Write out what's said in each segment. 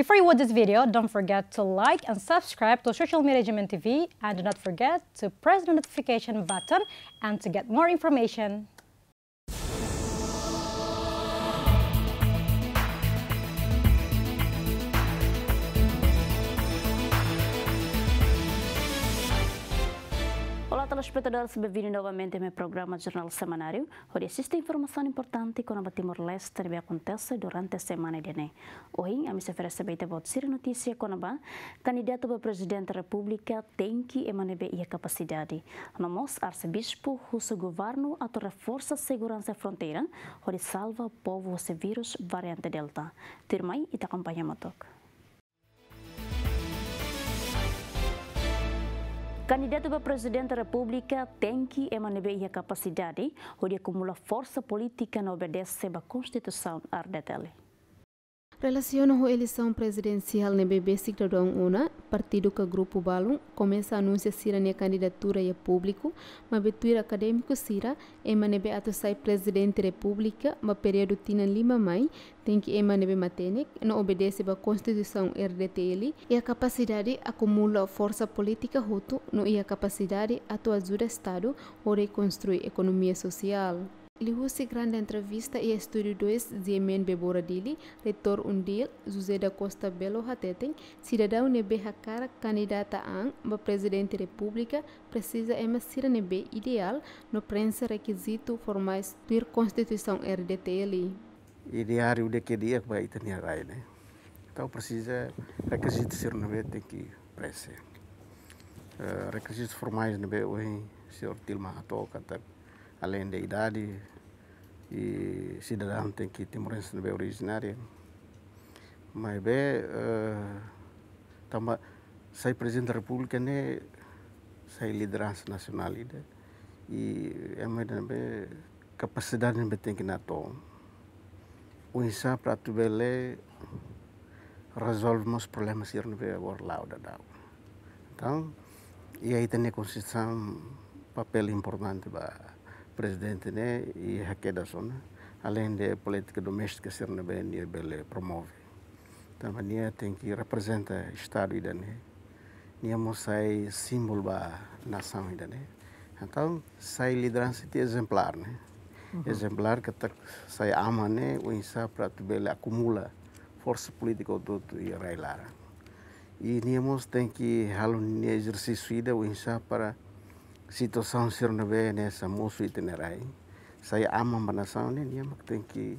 Before you watch this video, don't forget to like and subscribe to Social Media Management TV and do not forget to press the notification button and to get more information. telespectadores, bem vindos novamente ao meu programa Jornal Semanário, onde assiste informação importante que o Timor-Leste também acontece durante a semana de Enem. Hoje, a minha oferece bem a notícia que o candidato para presidente da República tem que emanar a capacidade. Nós, arcebispo, o governo a reforça a segurança fronteira, onde salva o povo do vírus variante Delta. Tirmai e te acompanha, Candidato para presidente da República tem que emaneber a capacidade, onde acumula força política não obedece à Constituição ardetele. Relaciona a eleição presidencial no BB Cidadão Una, partido que grupo Balum começa a anunciar sira na candidatura e público, mas betuir acadêmico sira, emanebe nebe ato presidente da república, no período tina lima mai, tem que ema nebe matenek, não obedece à constituição RDTL e a capacidade acumula força política junto não e a capacidade atua ajuda Estado ou reconstruir economia social. Lihusi grande entrevista e estúdio 2 Zemen Beboradili, Retor Undil, José da Costa Belo Hateteng, cidadão nebe hakara candidata ang, ba presidente república, precisa ema sira nebe ideal no prensa requisito formais pir constituição RDTL. Ideário de que dia vai ter rai, né? Então precisa requisito ser nebe tem que prensa. Uh, eh, requisitos formais nebe hoje, senhor Tilma Hatou, cantando. Tá? além da idade, e cidadão tem que timorense não é originário. Mas bem, uh, eh, também, sai presidente da República, né, sai liderança nacional, e é mais também capacidade que tem que nato. O insa para tu bele resolve os problemas ir no bebor lá da Então, e aí tem a constituição papel importante para presidente né, e Raquel da Zona, né, além de política doméstica ser na BNI promove. Então, a Nia tem que representar o Estado ainda, né? Nia sai é símbolo da nação ainda, né? Então, sai liderança exemplar, né? Uhum. Exemplar que tá, sai ama, né? O insa para tu bele acumula força política do e railara. E Nia tem que halunia exercício ainda o insa para situação ser no bem nessa moço itinerai sai ama manação né nem tem que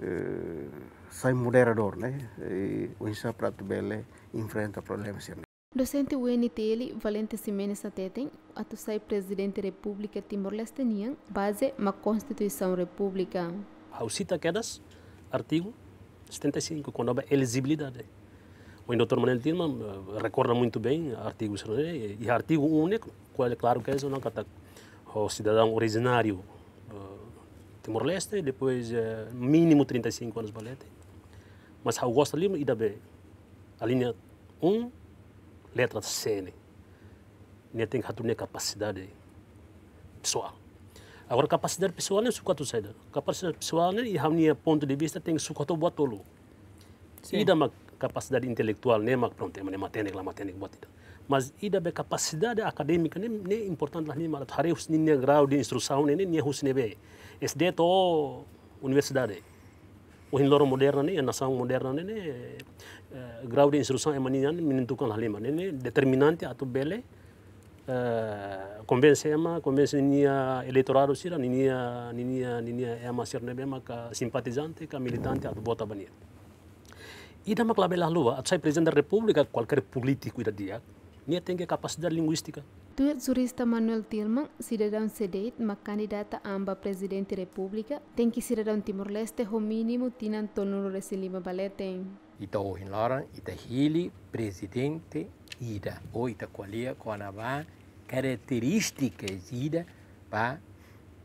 eh, sai moderador né e eh, o insa prato bele enfrenta problemas ser Docente UNTL Valente Simenes Ateten, sai presidente República Timor-Leste nian, base ma Constituição República. Hausita quedas, artigo 75, quando há elegibilidade. O doutor Manuel Tilma eh, recorda muito bem artigos, e artigo único, claro que isso não ataca o cidadão originário uh, eh, Timor-Leste, depois uh, eh, mínimo 35 anos balete. Mas eu gosto ali, e bem. A linha 1, letra C, né? Ele tem que ter capacidade pessoal. Agora, capacidade pessoal não é sucato saída. Capacidade pessoal, né, e a minha ponto de vista, tem sucato botolo. E da capacidade intelectual, nem mas pronto, mas tem, mas matemática mas ida be capacidade acadêmica nem nem importante lá nem Hari-hus husni nem grau de instrução nem hus ne be es de to universidade o hin loro moderna nem nação moderna nem ne eh, grau de instrução é maninha menentukan lá lima nem determinante atu bele uh, eh, convence ema convence ninia eleitorado sira ninia ninia ninia ema be ema ka simpatizante ka militante atau bota bania ida maklabela lua atau sai presidente da república qualquer político ida dia Nia tem capacidade linguística. O jurista Manuel Tilman, cidadão sedeit, ma candidata amba presidente república, tem que cidadão Timor-Leste o mínimo tinan tonuro lima baletem. Ita ohinlaran, ita hili, presidente, ida. O ita qualia, conava, características ida para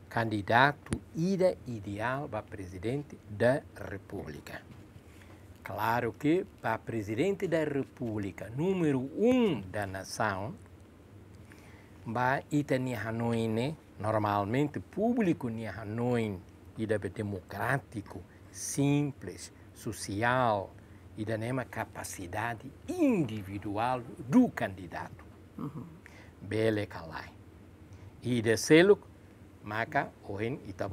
candidato ida ideal para presidente da república. Claro que para presidente da República, número um da nação, para ita ni Hanoi né? normalmente público ni Hanoi ida democrático, simples, social e da mesma capacidade individual do candidato. Uhum. Bele kalai. E de selo, maka ohen ita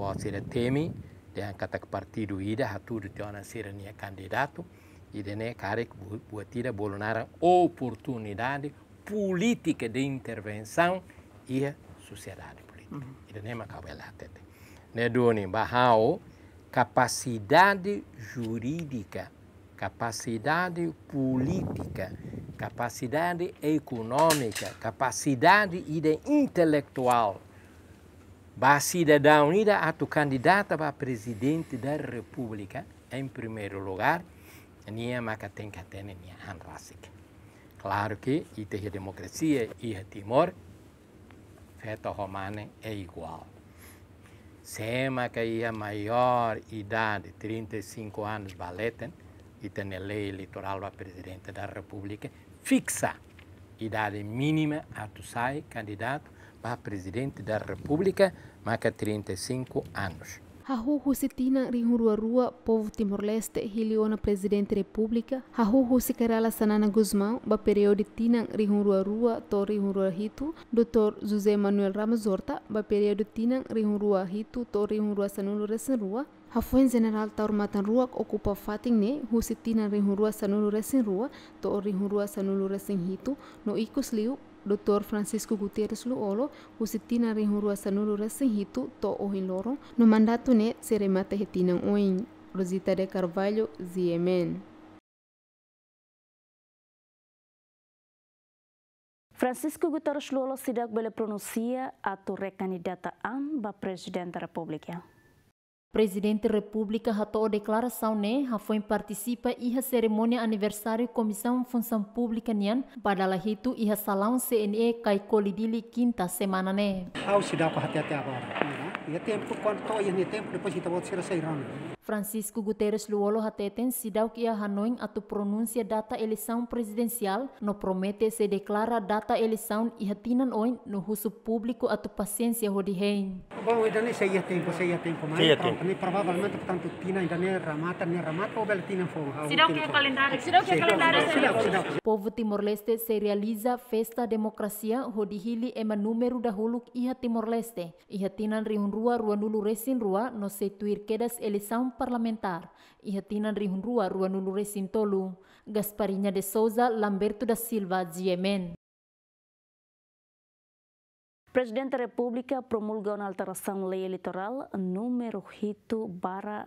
temi dengan cada partido ida hatudu tiona sirania candidato que boa buatida bolonara oportunidade política de intervenção e a sociedade política. Uhum. Idene macabela tete. Nedoni bahao capacidade jurídica, capacidade política, capacidade econômica, capacidade intelectual para Cidadã Unida a tu candidata a presidente da República, em primeiro lugar, nia maca tem que ter minha Claro que ita a democracia e a Timor, feto romana é igual. Sema que a maior idade, 35 anos, valeten, e tem a lei eleitoral para presidente da República, fixa idade mínima a tu sai candidato a presidente da República, marca 35 anos. hahuhusi rua rua povo timor-leste hiliona presidente república hahuhusi karala sanana guzmão ba periode tina rinhuruarua to rinhuruahitu dr josé manuel ramos horta ba periode tina rinhuruahitu to rinhuruasanulu resenrua hafuen general taur ruak ocupa fating ne husi tina rinhurua sanulu resenrua to rinhurua sanulu resenhitu no ikus liu Dr. Francisco Gutierrez Luolo usitina rinhurua sanurura senhitu to ohinloro no mandato ne seremata hetinan oin Rosita de Carvalho Ziemen. Francisco Guterres Lolo sidak bele pronuncia atau rekandidata am ba Presiden Republik ya. Presidente da República ratou a declaração né, foi participa e a cerimônia aniversário Comissão Função Pública nian né? para lá hito e a salão CNE cai colidili quinta semana né. Ao se dá para até agora. E é tempo quando to e é tempo depois kita buat sira sairano. Francisco Guterres Luolo Hateten sidau que a Hanoi ato pronuncia data eleição presidencial no promete se declara data eleição e hatinan oin no uso público ato paciência hodihen. Bom, então se ia tempo, se ia é tempo mais. Se tempo. Kami probavelmente portanto tina ainda nem ramata nem ramata ou bela tina fogo. Sidão que é calendário. Sidão que é calendário. Sidão, Povo Timor-Leste se realiza festa democracia demokrasia é ema número da huluk iha Timor-Leste. Iha tinan rihun rua ruanulu resin rua no se tuir quedas eleição parlamentar. Iha tinan rihun rua ruanulu resin tolu. Gasparinha de Souza Lamberto da Silva, de Yemen. presidente República promulga una alteração ley eleitoral número 8 barra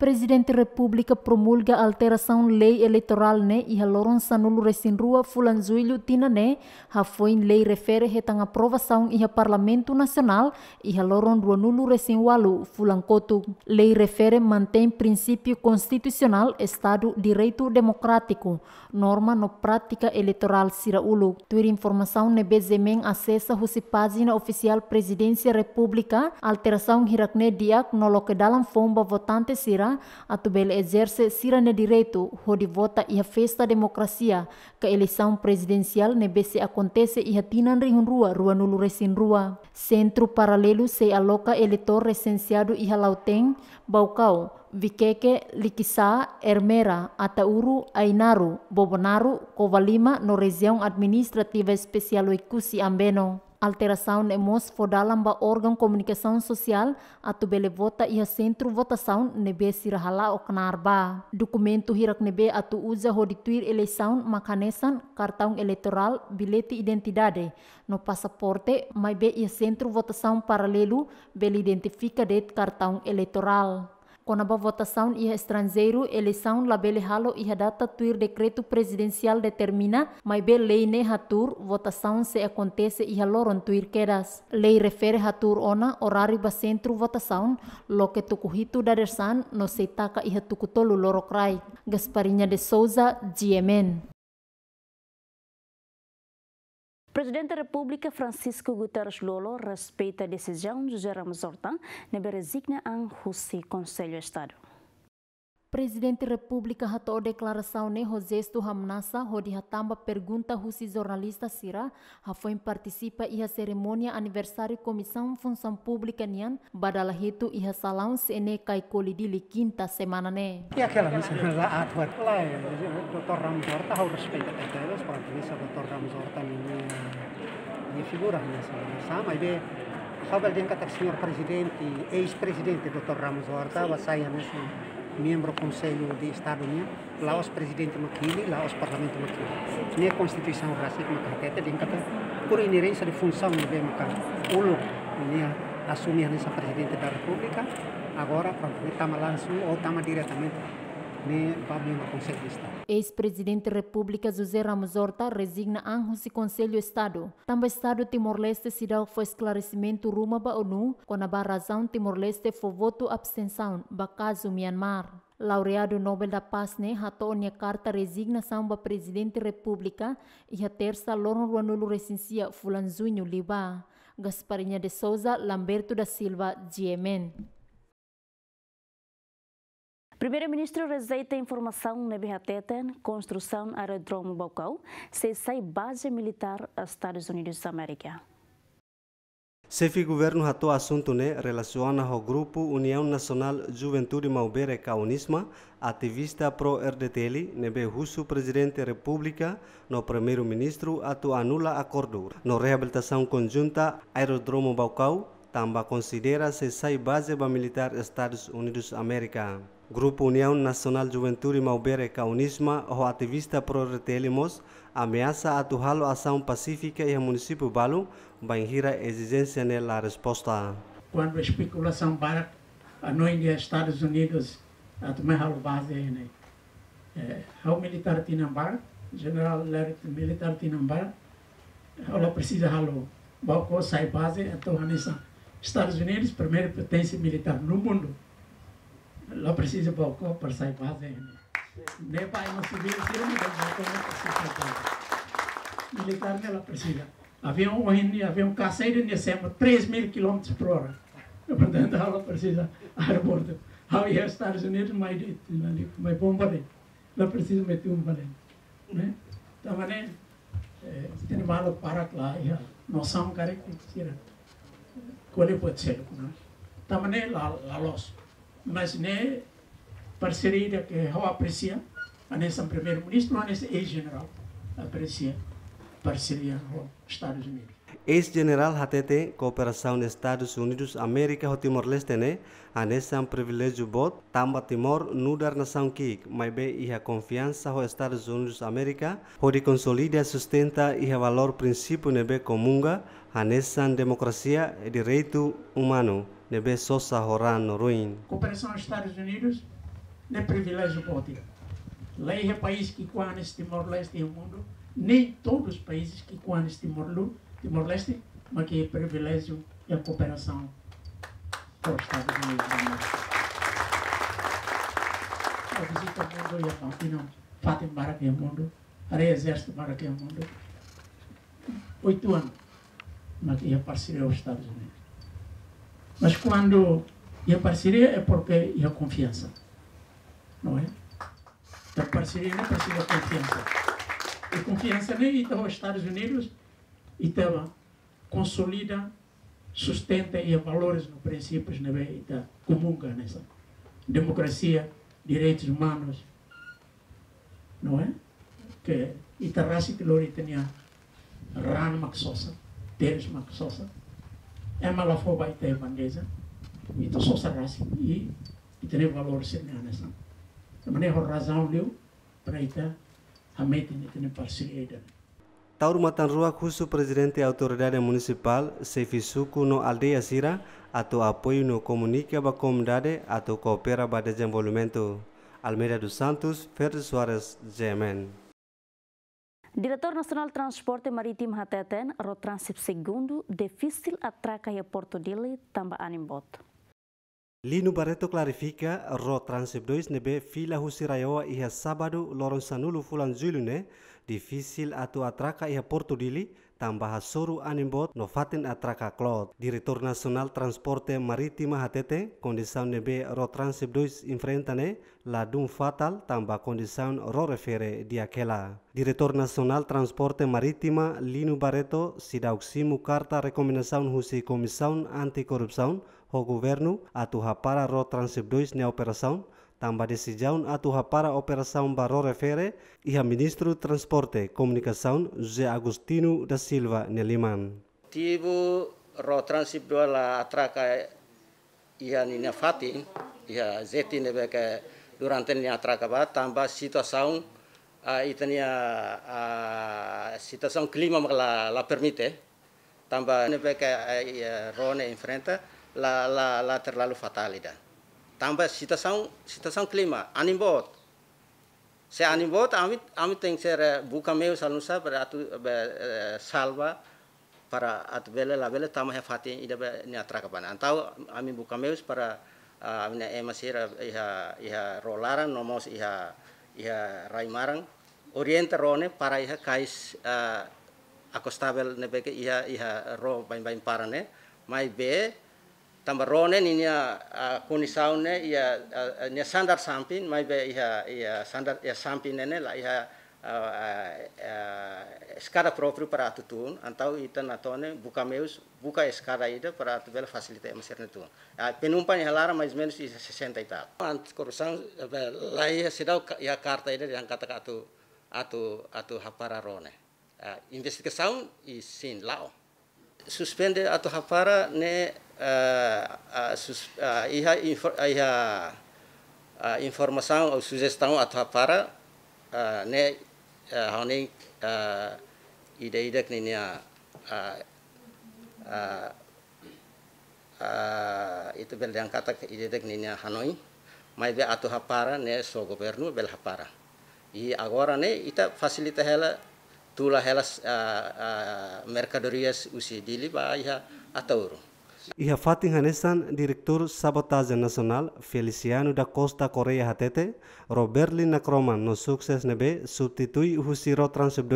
Presidente República promulga alteração lei eleitoral né e haloron sanulu resin rua fulanzuilho tina né ha foi lei refere retan aprovação e parlamento nacional e haloron ruanulu recin walu fulancoto lei refere mantém princípio constitucional estado direito democrático norma no prática eleitoral siraulu tuir informação ne zemen acessa husi página oficial presidência república alteração hirakne diak no lokedalam fomba votante sira a Atubel exerce sirane direito hodi vota a festa democracia, que eleição presidencial nebe se acontece ia tinan rihun rua, rua nulu resin rua. Centro paralelo se aloca eleitor recenseado ia lauteng, baucau, Vikeke, Likisa, Hermera, Atauru, Ainaru, Bobonaru, Kovalima no região administrativa especial Oikusi Ambeno alteração emos fodalam ba órgão comunicação social atu bele vota a centro votação nebe sirhala o knarba documento hirak nebe tu usa hodituir eleição makanesan cartão eleitoral bilhete identidade no passaporte mai be e centro votação paralelo bele identifica det cartão eleitoral a votação ia estrangeiro, eleição labele halo a data tuir decreto presidencial determina, mas be lei ne hatur, votação se acontece ia loron tuir quedas. Lei refere hatur ona horário ba centro votação, lo que da dadersan no seitaka ia tukutolu lorokrai. Gasparinha de Souza, GMN. Presidente da República Francisco Guterres Lolo respeita a decisão de Jerome Zortan, na resigna a Rússia Conselho Estado. Presidente Republika Hato o declaração ne Hosesto Hamnasa hodi hatamba pergunta husi jornalista sira hafoin partisipa iha seremonia aniversari Comissão Função publika nian badala hitu iha salam sene kai di quinta semana ne. E kela misa lá atwar lai é Dr. Ramzor tahu respek ke até para que Dr. Ramzor também e figura nessa sama Ibe, bem dengan kata ka tak Presiden, ex-presidente Dr. Ramos Horta, wasaya na membro do Conselho de Estado Unido, lá os presidente makili lá os parlamento makili nia constituição rasik makatete din kata por inerência de função de O ulo nia assumir nessa presidente da república agora pronto tama langsung ou estamos diretamente Ex-presidente da República José Ramos Horta resigna anhos e Conselho Estado. Também Estado Timor-Leste se dá o esclarecimento rumo à ONU, quando a razão Timor-Leste foi voto abstenção, caso Myanmar. Laureado Nobel da Paz, né, Hatônia Carta resignação para presidente da República e a terça Loron Ruanulo Recensia Fulanzunho Liba. Gasparinha de Souza, Lamberto da Silva, Diemen. Primeiro-Ministro rejeita informação na a construção aeródromo Bocau, se sai base militar aos Estados Unidos da América. Sefi governo ratou assunto né ao grupo União Nacional Juventude Maubere Kaunisma, ativista pro RDTL, nebe russo presidente república, no primeiro-ministro atu anula acordo. No reabilitação conjunta aeródromo Baucau, também considera se sai base ba militar Estados Unidos América. Grupo União Nacional Juventude Maubere Caunisma, o ativista Proretelimos, ameaça a atual ação pacífica e o município Balu, banhira exigência nela resposta. Quando a especulação para a noite Estados Unidos, a tomar a base, né? É, é, o militar Tinambara, general militar Tinambara, ela precisa de balcão sai base, então, a Estados Unidos, primeira potência militar no mundo lo precisa poco para sair para Ne pai né non si direzione del voto non si può. Militar della presida. Avião hoje em dia, avião caseiro em dezembro, 3 mil km por hora. Portanto, ela precisa aeroporto. aos Estados Unidos, mas mais bomba dele. Ela precisa meter um valente. Né? Então, né? Tem malo para lá, noção cara que tira. Qual é o potencial? lá, lá, lá, lá, lá, lá, lá mas ne parceria que eu aprecia, anes primeiro ministro, anes ex general aprecia parceria com Estados Unidos. Ex-general HTT, cooperação Estados Unidos, América do Timor-Leste, né? um privilégio bot, tamba Timor, nudar nação que, mas bem, e a confiança dos Estados Unidos, América, onde consolida, sustenta e a valor princípio nebe comunga, nessa democracia e direito humano, nebe sosa horano ruim. Cooperação Estados Unidos, de né, privilégio bot. Lei é país que conhece Timor-Leste e o mundo, nem todos os países que conhecem Timor-Leste Timor-Leste, mas que é é privilégio e a cooperação com os Estados Unidos da América. Eu visito o mundo e a Palestina, Fatim Baraquem é Mundo, Areia Exército o Mundo. Oito anos, mas que parceria aos Estados Unidos. Mas quando ia parceria é porque ia confiança, não é? Então parceria não é parceria confiança. E confiança nem então os Estados Unidos Itaba consolida, sustenta e valores no princípios na Ita comunga nessa democracia, direitos humanos, não é? Que Ita raça que lori tinha ran maxosa, teres maxosa, é malafoba Ita evangeliza, Ita sosa raça e Ita tem valores nessa. De maneira razão leu para Ita tá, a meta Ita tem parceria Taurmatan khusus presiden Presidente Autoridade Municipal suku no Aldeia Sira atau Apoio no komunika ba atau koopera ba Desenvolvimento. Almeida dos Santos, Ferdi Suarez, GMN. Diretor Nasional Transporte Marítimo Hateten, Rotransip Segundo, difícil atraca e Porto Dili tamba animbot. Lino Barreto clarifica, Rotransip 2 nebe fila husiraioa iha sábado, loron sanulu fulan zulune. Difisil atu atraka ia Dili, tambah soru animbot Novatin Atraka atraca direktur nasional Transporte Maritima HTT, condição nebe ro transib 2 enfrentane, la dum fatal tambah condição ro refere diakela. Direktur nasional Transporte Maritima Lino Barreto, sidauksimu carta recomendação husi anti anticorrupção, ho governu atu hapara ro transib 2 ne operação, Tambah di sejauh atuar para a operação Barro Refere e Transporte Comunicação, José Agustino da Silva Neliman. Tivo ro dua la atraca ia nina fati, ia zeti nebe ke durante ni atraca ba, tambah situação a itania a situação clima la la permite, tambah nebe ke rone enfrenta la la la terlalu fatalidade tambah citação, citação clima, animbot. Se animbot, amit, kami tem que ser eh, buka meu salusa para atu eh, salva para at bela la bela tamah ya fati ida be ni atraka Antau amit buka meu para amina masih iha iha rolara nomos iha iha raimarang orienta rone para iha kais akostabel nebeke iha iha ro bain bain parane mai be tambarone ni nia kuni saune ia nia samping, sampin mai be ia ia sandar ia sampin nene la ia skara propri para tutun antau ita natone buka meus buka skara ida para tu bela facilita mesir penumpang penumpan lara mais menos isa sesenta ita ant corrupção la ia sedau ia karta ida yang kata atu atu atu hapara rone investigasi e isin lao suspende atau hapara ne uh, uh, iha, infor, iha informação ou sugestão a tua para a, né a, ide a, ideia que nem a, itu bel yang kata ideia que nem a Hanoi mas be atu para né so governo bel hapara e agora né ita facilita ela tula helas uh, uh, mercadorias usi dili ba iha atauro Ihafatin Hanessan, direktur Sabotagem nasional Feliciano da Costa Korea Hatete, Roberto Nacroman, no success nebe, substitui Husiro Transip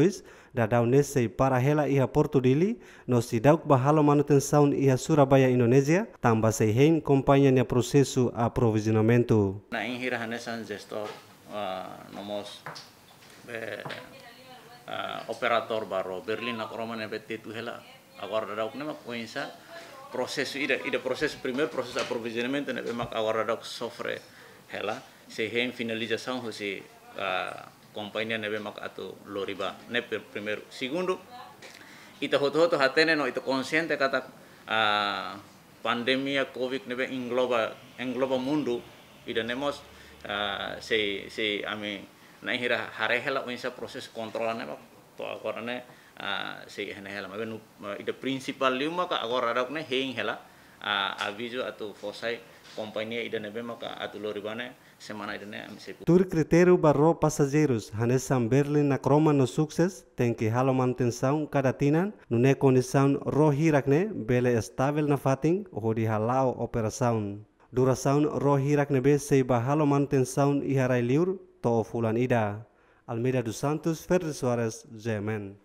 da Daunese para hela iha Porto Dili, no sidauk bahalo saun iha Surabaya, Indonésia, tamba seihen companhia processo aprovisionamento. Na inhira Hanessan gestor, uh, nomos, be, uh, operator baro, Berlin Nakroman nebe tetu hela, agora da dauk nema coinsa, proses ida, ida proses primer proses aprovisionamento, na bem que a sofre hela se rem finalização, se a companhia na bem que atu loriba, ne primeiro. Segundo, ita hoto hoto hatene no ita consciente kata a pandemia covid nebe engloba engloba mundo ida nemos a se se ami na hira hare hela unsa proses kontrolan neba to akorane se hene hela ma benu ida principal liuma ka agor radok ne hein hela avijo atu fosai companhia ida nebe maka atu loribane semana ida ne am se tur critério barro passageiros hanesam berlin na croma no success ten que halo manutenção cada tinan nune condição rohi rakne bele estável na fatin hodi halao operação duração rohi rakne be sei bahalo manutenção iharai liur to fulan ida Almeida dos Santos, Ferreira Soares, Gemen.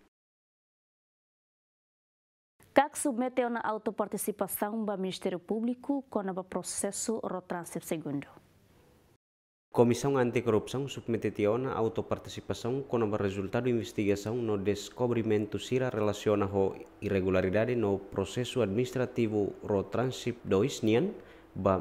CAC submeteu na autoparticipação do Ministério Público com o processo Rotransip II. Comissão Anticorrupção submeteu na autoparticipação com o resultado de investigação no descobrimento se relaciona com irregularidade no processo administrativo Rotransip II, ba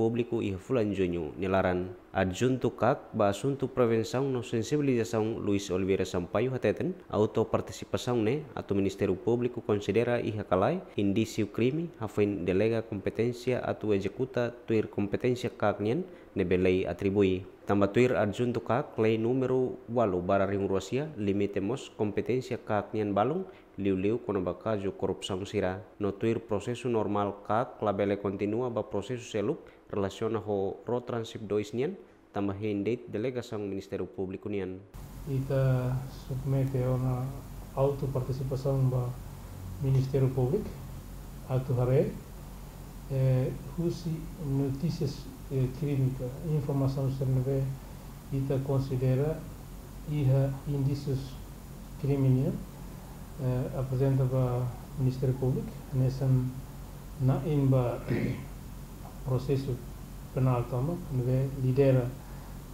Publiku iha fulan Junyu nilaran adjunto kak ba asunto prevensaun no sensibilizasaun Luis Oliveira Sampaio hateten auto partisipasaun ne atau Ministério Publiku konsidera iha kalai indisiu krimi hafin delega kompetensia atu ejekuta tuir competência nian ne belai atribui tuir adjunto kak lei numero walu bararing Rusia limitemos kompetensia kak nien balung liu-liu konabaka jo korupsang sira. No tuir prosesu normal kak klabele kontinua ba prosesu seluk relasiona ho ro transip dois nian tambahin date ministeru Ministério Público nian. Ita submete ona partisipasang ba ministeru publik atu hare eh, husi notícias eh, clínica informação serneve ita considera iha indisus kriminal Eh, apresenta para o Ministério Público nesse na imba processo penal toma quando lidera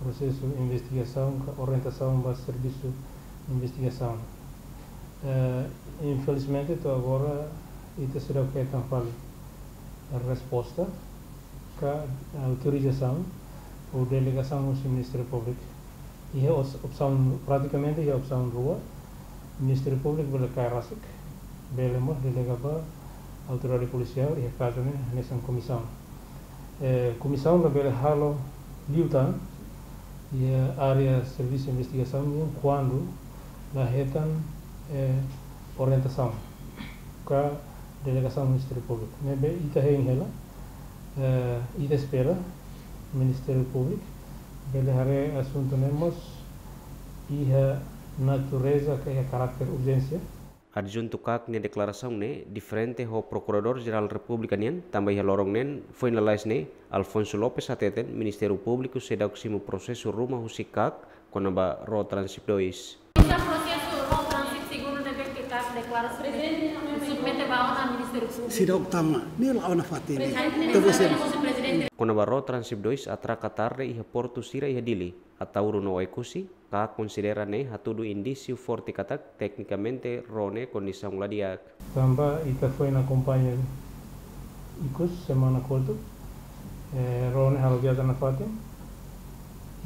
processo de investigação orientação para serviço de investigação uh, infelizmente estou agora isso será o que é falo a resposta a autorização ou delegação do Ministério Público e é opção praticamente é a opção rua Ministeri Publik berlekar masuk belemah delegaba autoridade policial e recado nessa comissão. É, comissão da Bela Halo Liutan e a área eh, eh, de serviço de investigação quando na retan eh, é, orientação com delegação do Ministério Público. Nebe ita em ela é, ita espera Ministério Público Bela Hare assunto nemos e natureza que é carácter urgência. Adjunto Kak ne declaração ne diferente ho Procurador Geral República nen também lorong nen foi na lais ne Alfonso Lopes ateten Ministério Público sedak simu processo rumah husikak konaba ro transip dois. Sidok tama, ni lawan fatini baro barro dois atra katarre iha portu sira iha dili runo waikusi ka ne hatudu indiciu forti katak teknikamente rone kondisa diak. tamba ita foi na kompanya ikus semana koltu eh, rone halogiata na fatim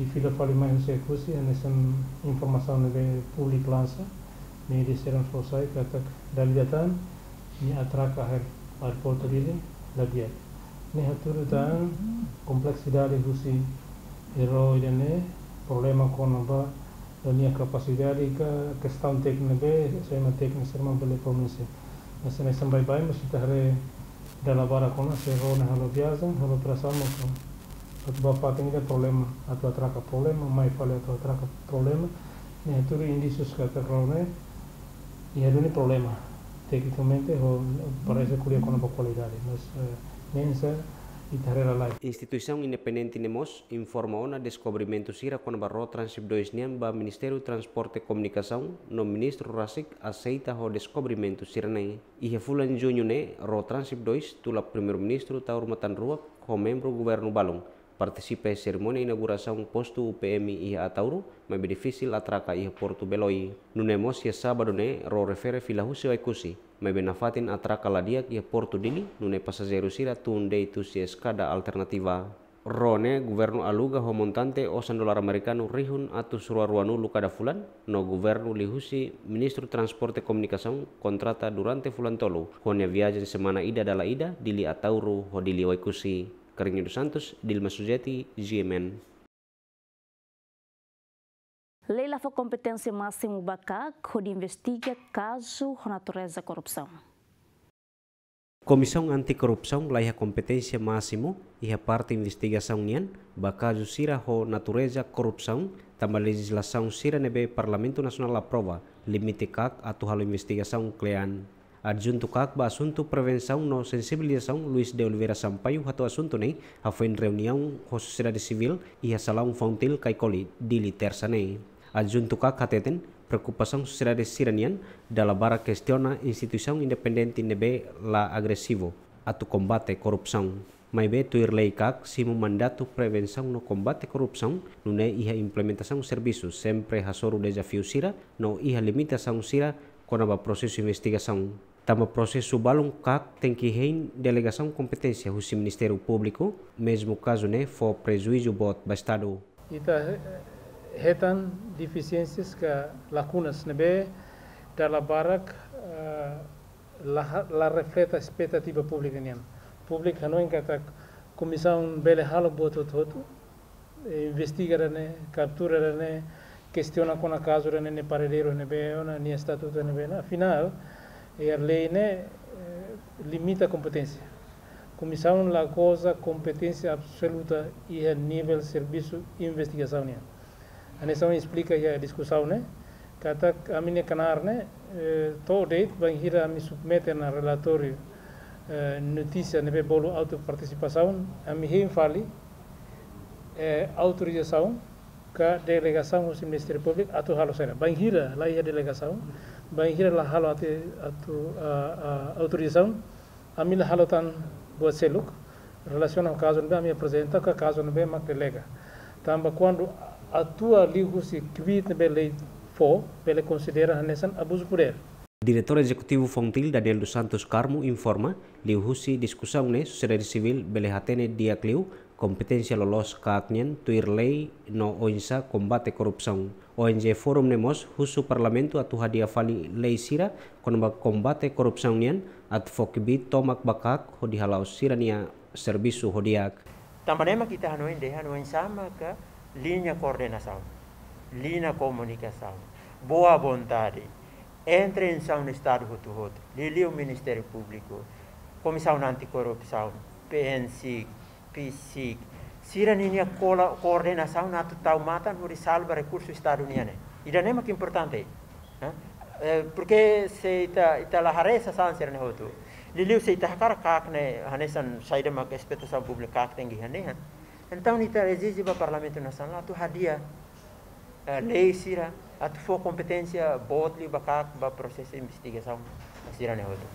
i filo fali mai hose kusi ane sem informasaune de publik lansa di seran fosai katak dalgatan ni atra her ar portu dili ladiak neaturutan complejidad de fusi eroi dene problema con ba la mia capacità di questão técnica se ma técnica se ma bele promesse ma se ne sambai bai ma sitare dalla bara con se rona halo viazan halo prasamo con atba patin de problema atba traca problema mai fale atba traca problema ne turu indicios ka karone ia duni problema técnicamente o, parece Curia uma boa qualidade, mas eh, mensa e tarera lai. Instituição independente NEMOS informou na descobrimento sira con barro transip 2 NEM para o Ministério do Transporte e Comunicação no Ministro Rasik aceita o descobrimento sira nei. E em junho ne né, ro transip 2 tula Primeiro-Ministro Taur Matanrua com membro do governo Balong. Partisipasi seremoni inauguração postu UPM ia atauru ma difisil atraka ia Porto Beloi. Nunemos ia sabado ne, ro refere filahusi wa ikusi, ma nafatin atraka ladiak ia Porto Dili, nune pasajeru sira tunde itu si eskada alternativa. Rone Gubernur aluga homontante osan dolar Amerikanu rihun atus ruaruanu luka da fulan, no Gubernur lihusi Ministru transporte Komunikasaun kontrata durante fulan tolu, konya viagem semana ida dala ida dili Atauru, hodili dili waikusi. Carlinhos dos Santos, Dilma Sujeti, GMN. Leila foi competência máxima o BACAC, onde investiga caso de natureza corrupção. Comissão Anticorrupção a competência máxima e a parte investigação nian, bacajo sira ho natureza corrupção, também legislação sira nebe Parlamento Nacional aprova, limite kak atuhalo investigação clean. Adjunto CAC asunto prevenção no sensibilização Luiz de Oliveira Sampaio hatu assunto nei hafen reunião com sociedade civil e a salão fontil caicoli dili terça nei. Adjunto CAC hateten preocupação sociedade siranian da labara questiona instituição independente nebe la agresivo atu combate corrupção. Mai be tuir lei CAC si mandatu prevenção no combate corrupção no ne iha implementação serviço sempre hasoru deja fiusira, no iha limitação sira conaba processo de investigação Tama processo balong kak tem que rein delegação competência do Ministério Público, mesmo caso né, for prejuízo bot bastado. Ita tá, eh, retan deficiências ka lacunas nebe né, dala tá barak uh, eh, la, la refleta expectativa pública niam. Pública não é encata tá comissão bele halo boto toto, investiga né, né captura né, né, questiona com a caso né, ne paredero nebe, ona ni estatuto na afinal, e a lei né, eh, limita a competência. Comissão la cosa competência absoluta e a nível serviço investigação. Né? A nessa explica a discussão, né? Kata a minha canar, né, to date bang a kami submete na relatório eh, notícia ne bolo autoparticipação, a him fali eh, autorização a delegação do Ministério Público atuar halusera. Bang hira lá a delegação. bahira halati atu uh, uh, autorizam a mil buat boa seluk relaciona caso bem a minha ka que caso bem mas delega tamba quando a tua ligo se quit bele for bele considera nesan abuso poder Diretor Eksekutif Fontil Daniel dos Santos Carmo informa liu husi discussão ne sociedade civil bele hatene dia cliu competência lolos kaknyen tuir lei no oinsa kombate corrupção ONG Forum Nemos husu parlamento atu hadia fali lei sira konba kombate korupsi unian atu tomak bakak hodi halau sirania servisu hodiak. Tamanema kita hanoin de hanoin sama ka linha koordinasaun, linha komunikasaun, boa bontari, entre em saun Estado roto roto, lili o Ministério komisaun anti Anticorrupção, PNC, PSIC, Siraninia coordenação na total mata no salva recurso estaduniano. E Ida é muito importante. Porque se ita ita la haresa san sira ne hotu. Liliu se ita hakar kak ne hanesan saida mak expectação publik kak tengi hanehan. ni ita rezizi ba parlamento nacional tu hadiah eh, lei sira atu fo competência botli ba kak ba proses na sira ne hotu.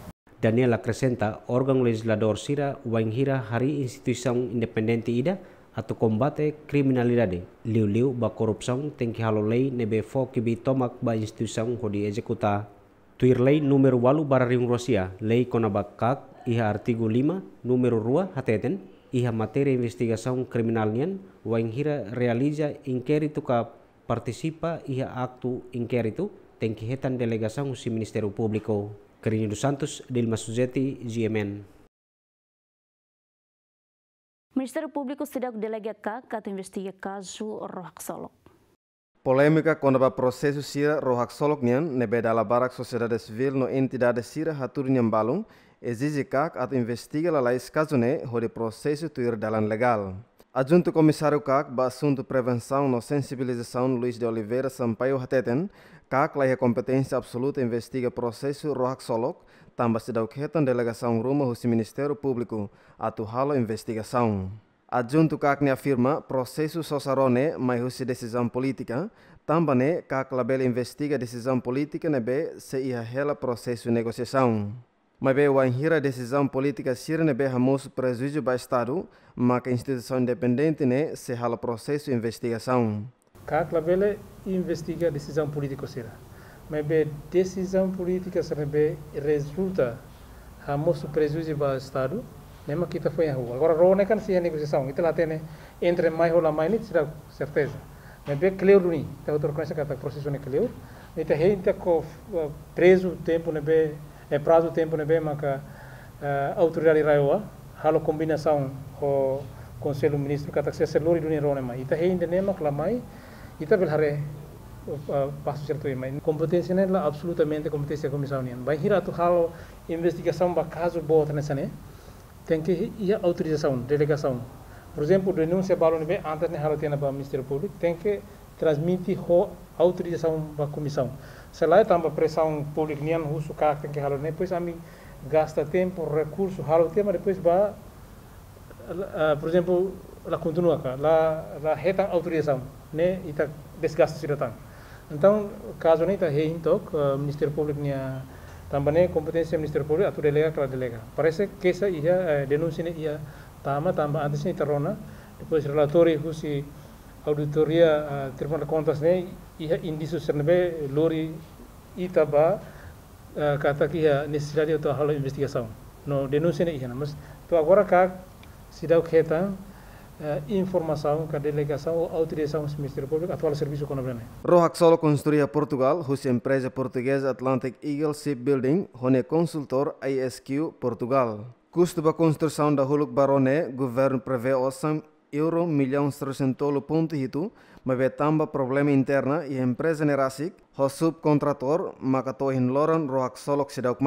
Daniela Crescenta, organ legislador Sira Wainghira Hari institusi Independente Ida, atu kombate kriminalidade liu-liu ba korupsong tengki que halolei nebe fo kibi tomak ba ho hodi ejekuta Tuir lei numero walu bara riung Rusia, lei bakak iha artigo 5, numero 2 hateten, iha materi investigasong criminal nian, wainghira realiza inquérito ka partisipa iha aktu inkeri tengki hetan delegasong si ministeru publiko Carino dos Santos, Dilma Sujeti, GMN. O Ministério Público será que delega cá, que investiga caso Rohak Solo. Polêmica quando o processo Sira Rohak Solo Nyan, nebeda la barak sociedade civil no entidade Sira Hatur Nyambalung, exige cá que investiga la lais caso ne, o processo tuir dalan legal. Adjunto Comissário CAC, do assunto prevenção no sensibilização Luiz de Oliveira Sampaio Hateten, CACLA e a competência absoluta investiga processo Rohak Solok, também se a delegação rumo o Ministério Público, halo investigação. Adjunto CACNE afirma processo Sosarone, mas se decisão política, também CACLA bela investiga decisão política nebe se ia processo negociação. Mas bem, a decisão política sirne bem ramos prejuízo ba Estado, mas a instituição independente ne se hala processo investigação как лавеле investiga decisão política será. Mas bem decisão política será bem resulta a prejuízo para o Estado, nem aqui está foi a rua. Agora rone kan se a negociação, então lá tem né, entre mais ou lá mais nit certeza. Mas bem clear ni, tá outro coisa que tá processo ne clear. Nita está co preso tempo ne bem é prazo tempo ne bem, mas a autoridade raioa, halo combinação o conselho ministro kata se não é rone mai. Ita renta ne mak lá mais Kita berharap eh, eh, passo certo imai competencia ne la absolutamente competencia eh, comissão nian vai hira tu halo investigação ba caso boa tane sane tem que ia autorização delegação por exemplo denúncia balon be antes ne halo tena ba ministério público tem que transmitir ho autorização ba comissão se lá tamba pressão pública nian husu ka tem que halo ne pois ami gasta tempo recurso halo tema depois ba por exemplo la continua lá la reta autorização ne ita desgastiratam. Então, caso nem tá reintoc, uh, Ministério Público nia também competência Ministério Público atu delega kala delega. Parece que essa ia uh, eh, denúncia ia tama tamba antes ne terona, depois relatório husi auditoria uh, Tribunal de Contas né ia indício sernebe lori itaba uh, eh, kata que ia necessidade outra hal investigação. No denúncia ne ia, mas tu agora cá se dá o que é É, informação que a delegação a autorização do Ministério Público atual serviço conobrene. Rohak solo construía Portugal, cuja empresa portuguesa Atlantic Eagle Shipbuilding, é consultor ISQ Portugal. Custo da construção da Huluk Barone, governo prevê 800 euro milhão sercentolo ponto hitu, mas tamba problema interna e empresa nerasic, ho subcontrator makatohin loran rohak solok sidauk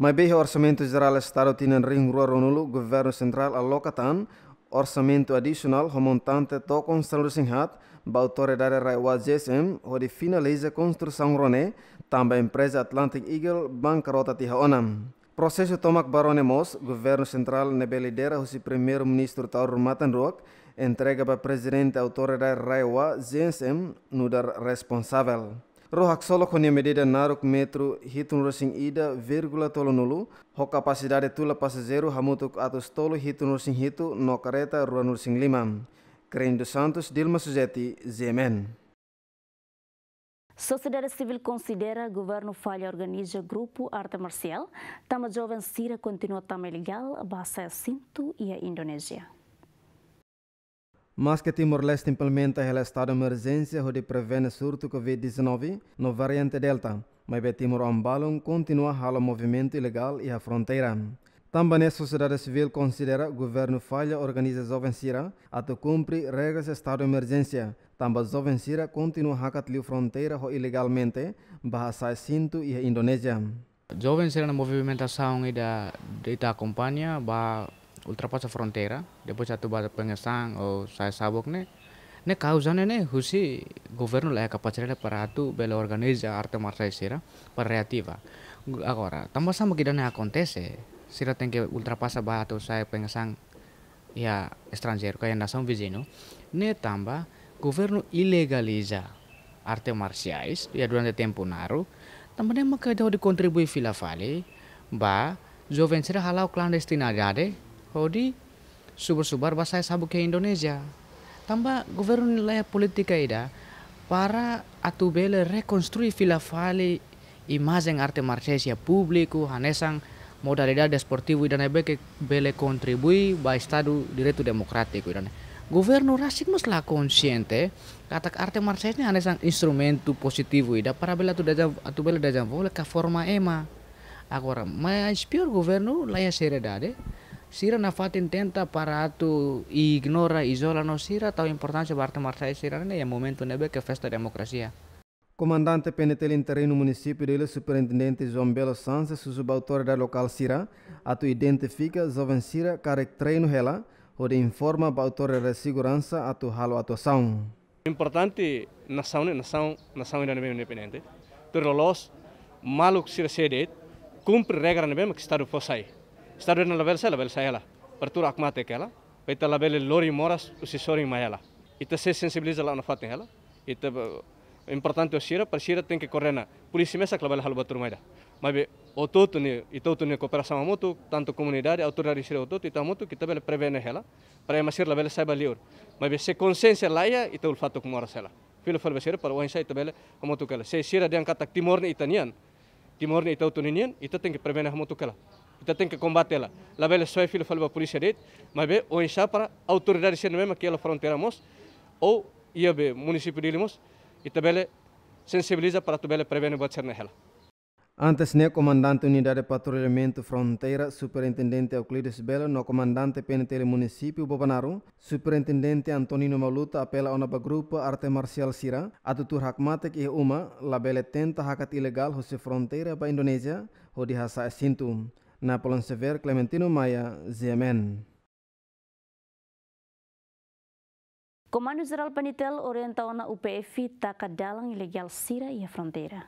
Mas bem, o orçamento geral Estado tinha ring ruar o governo central alocatan, orçamento adicional remontante to Conselho Singhat, Bautoridade Raiwa GSM, onde finaliza a construção Roné, também a empresa Atlantic Eagle, bancarrota Tiha Onam. Processo tomak Barone Mos, governo central nebe lidera o primeiro-ministro Taur Matanruak, entrega para presidente autoridade Raiwa GSM, no dar responsável. Ro konia medida metro rosing ida tolo nulu. Ho tula hamutuk tolo rosing hitu no ruan rosing Santos, Dilma Zemen. Sociedade civil considera governo falha organiza grupo arte marcial. Tama jovem Sira continua ilegal legal, base Sinto e a Indonésia. Mas que Timor-Leste implementa o estado de emergência onde previne surto Covid-19 no variante Delta, mas o Timor-Ambalon continua a movimento ilegal e a fronteira. Também a sociedade civil considera o governo falha organiza jovem Sira até cumprir regras de estado de emergência. Também jovem Sira continua a a fronteira ilegalmente, bahasa Sinto e a Indonésia. Jovem Sira na movimentação e da, da companhia bah ultrapasa frontera, pun satu bata pengesang o oh, saya sabok ne ne kauza ne ne husi governo la capacidad ya, para tu bela organiza arte marsaisera ya, para reativa. Agora, tambah sama kita ne acontece, ya. sira ke que ultrapasa bata saya pengesang ya estranger kaya nação vizino ne tambah governo ilegaliza arte marciais ya durante tempo naru, tambah ne maka deu de kontribui fila fale ba jovem será halau gade Prodi subur subar bahasa sabuk ke Indonesia. Tambah gubernur wilayah politika ida para atu bele rekonstrui filafali imagen arte publiku. publiku hanesang modalidad desportivo dan dana que bele kontribui ba diretu direito demokratiku dan Gubernur rasik mas la consciente katak arte Hanesang instrumen tu positivo ida para bela tu daja atu bela daja vole ka forma ema agora mais pior governo laia seriedade sira na fatin tenta para atu ignora isola no sira tau importancia barta marsai sira ne né? ya é momento nebe né, que é festa democracia. Comandante Penetel interino município dele, superintendente João Belo Sanz, subautor da local sira, atu identifica jovem sira care treino rela, de informa a autoridade de segurança atu halo atuação. Importante nação, né? nação, nação é independente. Terrolos, maluco sira sedet, cumpre regra nebe que está do aí. Stadion level, versa, la saya ela. pertur akmate kela. Peta la lori moras usi sori mayala Ita se sensibiliza la nafat ela. Ita eh, importante osira, para sira tem que correr na Polisi mesa que la bele halbatur maida. Mas o toto ni e toto ni cooperação muito, tanto comunidade, autoridade sira o toto e kita que prevene ela, para emasir la bele saiba liur. Mas se consciência laia ita teu fato com moras ela. Filo falbe sira para o ensaio bela como tu kela. Se sira de ankatak timor ni itanian. Timor ni itau tuninian, ita tem que prevene hamutu kela. Então tem que combatê-la. Lá ela só é filho falou para a polícia dele, mas vê, ou enxá para a autoridade sendo mesmo aquela fronteira mos, ou ia bem, município de Limos, e também sensibiliza para também prevenir o bater nela. Antes, né, comandante Unidade de Patrulhamento Fronteira, Superintendente Euclides Belo, no comandante PNTL Município Bobanaru, Superintendente Antonino Maluta apela ona grupo Arte Marcial Sira, atutur hakmatek e uma, labele tenta hakat ilegal hose fronteira para Indonesia, hodi hasa esintum. É Napoleon Sever, Clementino Maya, ZMN. Comando Geral Penitel orientau na UPF taca dalang ilegal Sira ia a fronteira.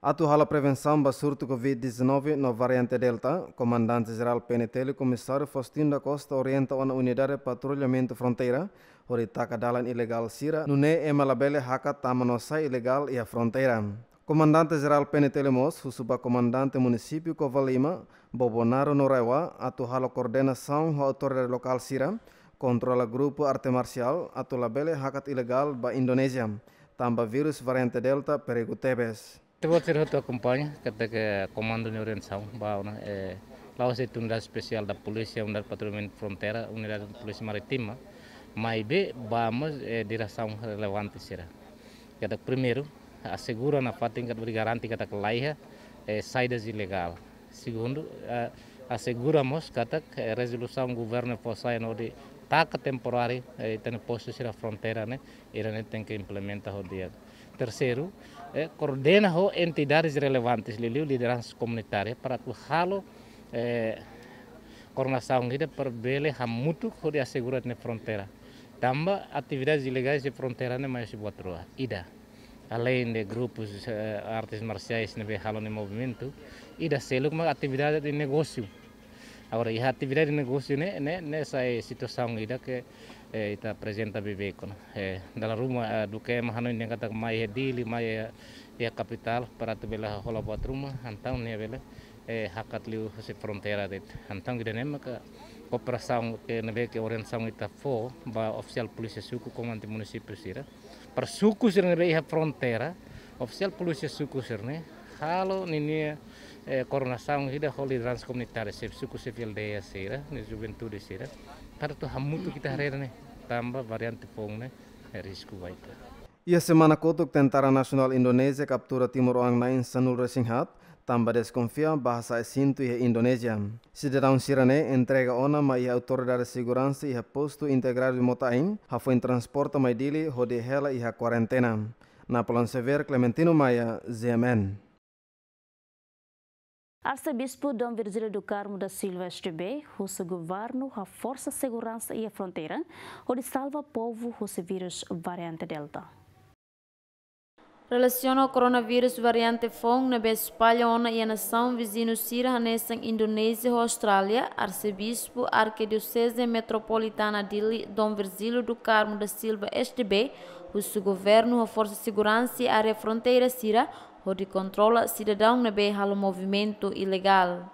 Atuhala prevenção da surto Covid-19 na variante Delta, Comandante Geral PNTL Comissário Faustino da Costa orienta a unidade de patrulhamento fronteira, ori taca dalan ilegal Sira, nune emalabele haka tamanosai ilegal e a fronteira. Comandante Geral PNT Lemos, subcomandante municipio Covalima, Bobonaro Norewa, atuhalo coordinación o autoridad local Siram, controla grupo arte marcial, labele hakat ilegal ba Indonesia, tamba virus variante Delta perigo tebes. a a que comando de ba una, eh, especial da policía, unidad de de Policía marítima, maybe vamos eh, relevantes relevante Que te Primero, assegura na fato garantir que a laia é saídas ilegal. Segundo, é, asseguramos que a é, resolução do governo possa é de taca temporária e tem posto ser a fronteira, né? Ele né, tem que implementar o dia. Terceiro, eh, coordena as entidades relevantes, lili liderança comunitária para que tujalo eh, coordenação guida para bele a muito que assegura na fronteira. Também atividades ilegais de fronteira, né? Mas se boa ida. além de grupos eh, artes marciais no Berralo no Movimento, e da selo uma atividade de negócio. Agora, e a atividade de negócio né, né, nessa eh, situação ainda que eh, está presente a viver. Né? Eh, da ruma do que é mahano nem mai dili mai ya capital para tu bela hola buat rumah, antang ni bela eh, hakat liu se fronteira hantang Antang gede nem maka operação que na que orientação está fo ba oficial polícia suco comandante município sira para suco sira na a fronteira oficial polícia suco sira né halo nini eh, coronação ida holy trans comunitária se suco civil de ya sira ne juventude sira para tu hamutu kita hari né tambah variante pong né eh, risco vai Ia semana kotuk tentara nasional Indonesia kaptura Timur Orang lain Sanul Resinghat Tamba desconfia bahasa é Sintu e Indonésia. Cidadão Sirane entrega ona mai a é autoridade de segurança e a é posto integrado de Motain, a in transporta transporte mai dili rode hela e a quarentena. Na Sever, Clementino Maia, ZMN. Arcebispo Dom Virgílio do Carmo da Silva STB, o governo, a força segurança e a fronteira, onde salva o povo, o vírus variante Delta relaciona o coronavírus variante Fong na espalha ona e a nação vizinho Sira Hanessa Indonésia ou Austrália, arcebispo arquidiocese metropolitana Dili Dom Virgílio do Carmo da Silva SDB, o seu governo a força de segurança e área fronteira Sira, onde controla cidadão na halo movimento ilegal.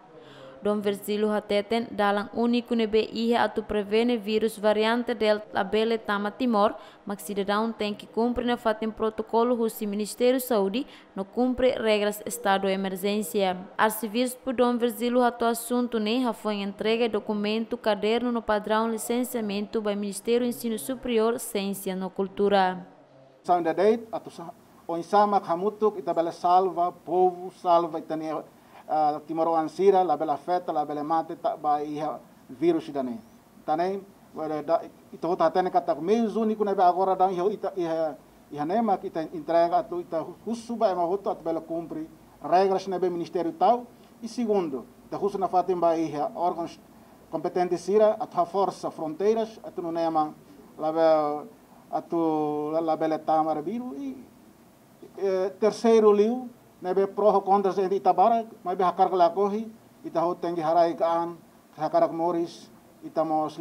Don verzilu hateten dalang unikune be ihe atu prevene vírus variante del labele tama Timor, maxida down tem que cumpre na fatem protocolo russo Ministério Saúde, no cumpre regras estado emergência. Arcebispo por Don verzilu hatu assunto ne ha foi entregue documento caderno no padrão licenciamento do Ministério Ensino Superior, Ciência no Cultura. Sound date, atu onsama kamutuk itabela salva, povo salva itania Timor timoro ansira la bela feta la bela mate ta ba iha vírus dane tane da ito hota tane kata mezu ni kuna ba agora dan iha ita iha iha nema kita entrega tu ita husu ba ma hota bela cumpre regras nebe ministério tal e segundo da husu na fatem ba iha órgãos competentes sira at força fronteiras at no nema la bela atu la bela tamara biru e terceiro liu nebe proho kontra se ita tabarak mebe hakar kohi, ita hotengi harai kaan hakarak moris ita mos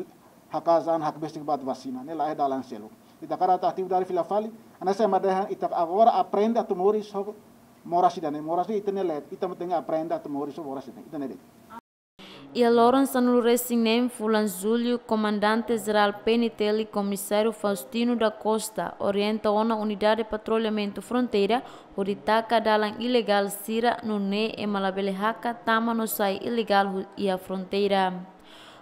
hakazan hak bestik bat vasina ne lahe dalan selu. ita kara ta aktif dari filafali anasa madehan ita agora aprenda atu moris ho morasi ne morasi ita ne let ita tenggi aprenda atu moris ho morasi ita ne e a Lawrence Anulrecinem Fulan Júlio, comandante-geral PNTL e comissário Faustino da Costa, orienta uma unidade de patrulhamento fronteira, oritaca dalan ilegal sira no e malabelejaca tama no sai ilegal e a fronteira.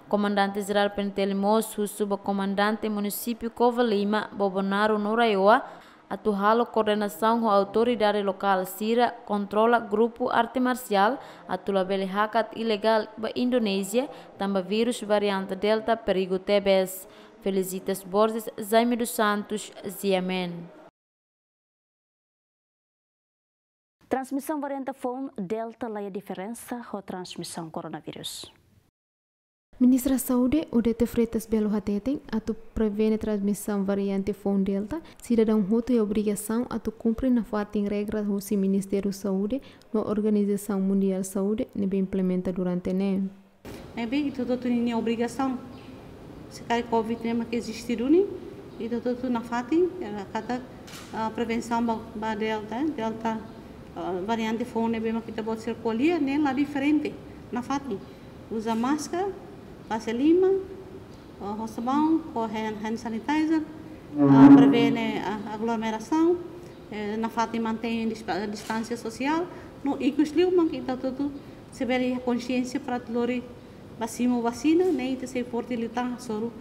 Comandante-geral PNTL Moço, subcomandante município Cova Lima, Bobonaro, Noraioa, atuhalo coordenação com a autoridade local Sira controla grupo arte marcial atula Hakat ilegal ba Indonésia tamba vírus variante Delta perigo TBS. Felicitas Borges, Jaime dos Santos, Ziamen. Transmissão variante FON, Delta, laia diferença a transmissão coronavírus? Ministra Saúde, o de Freitas Belo Hateten, a tu prevene transmissão variante Fon Delta, cidadão Ruto e obrigação a tu cumpre na fato em regra do Ministério Saúde, na Organização Mundial Saúde, ne bem implementa durante né. É bem, e tudo tu nem obrigação. Se cai Covid nem que existir uni, e doutor, tu na fato a cada prevenção ba Delta, eh, Delta uh, variante Fon, ne bem que tu pode ser colher, nem lá diferente, na fato. Usa máscara, classe Lima, o Rossabão, com hand sanitizer, uh, previne né, a aglomeração, eh, na fato mantém a distância social, no, e que os que está tudo, se vê a consciência para lori vacina vacina, nem né, se fortilitar sobre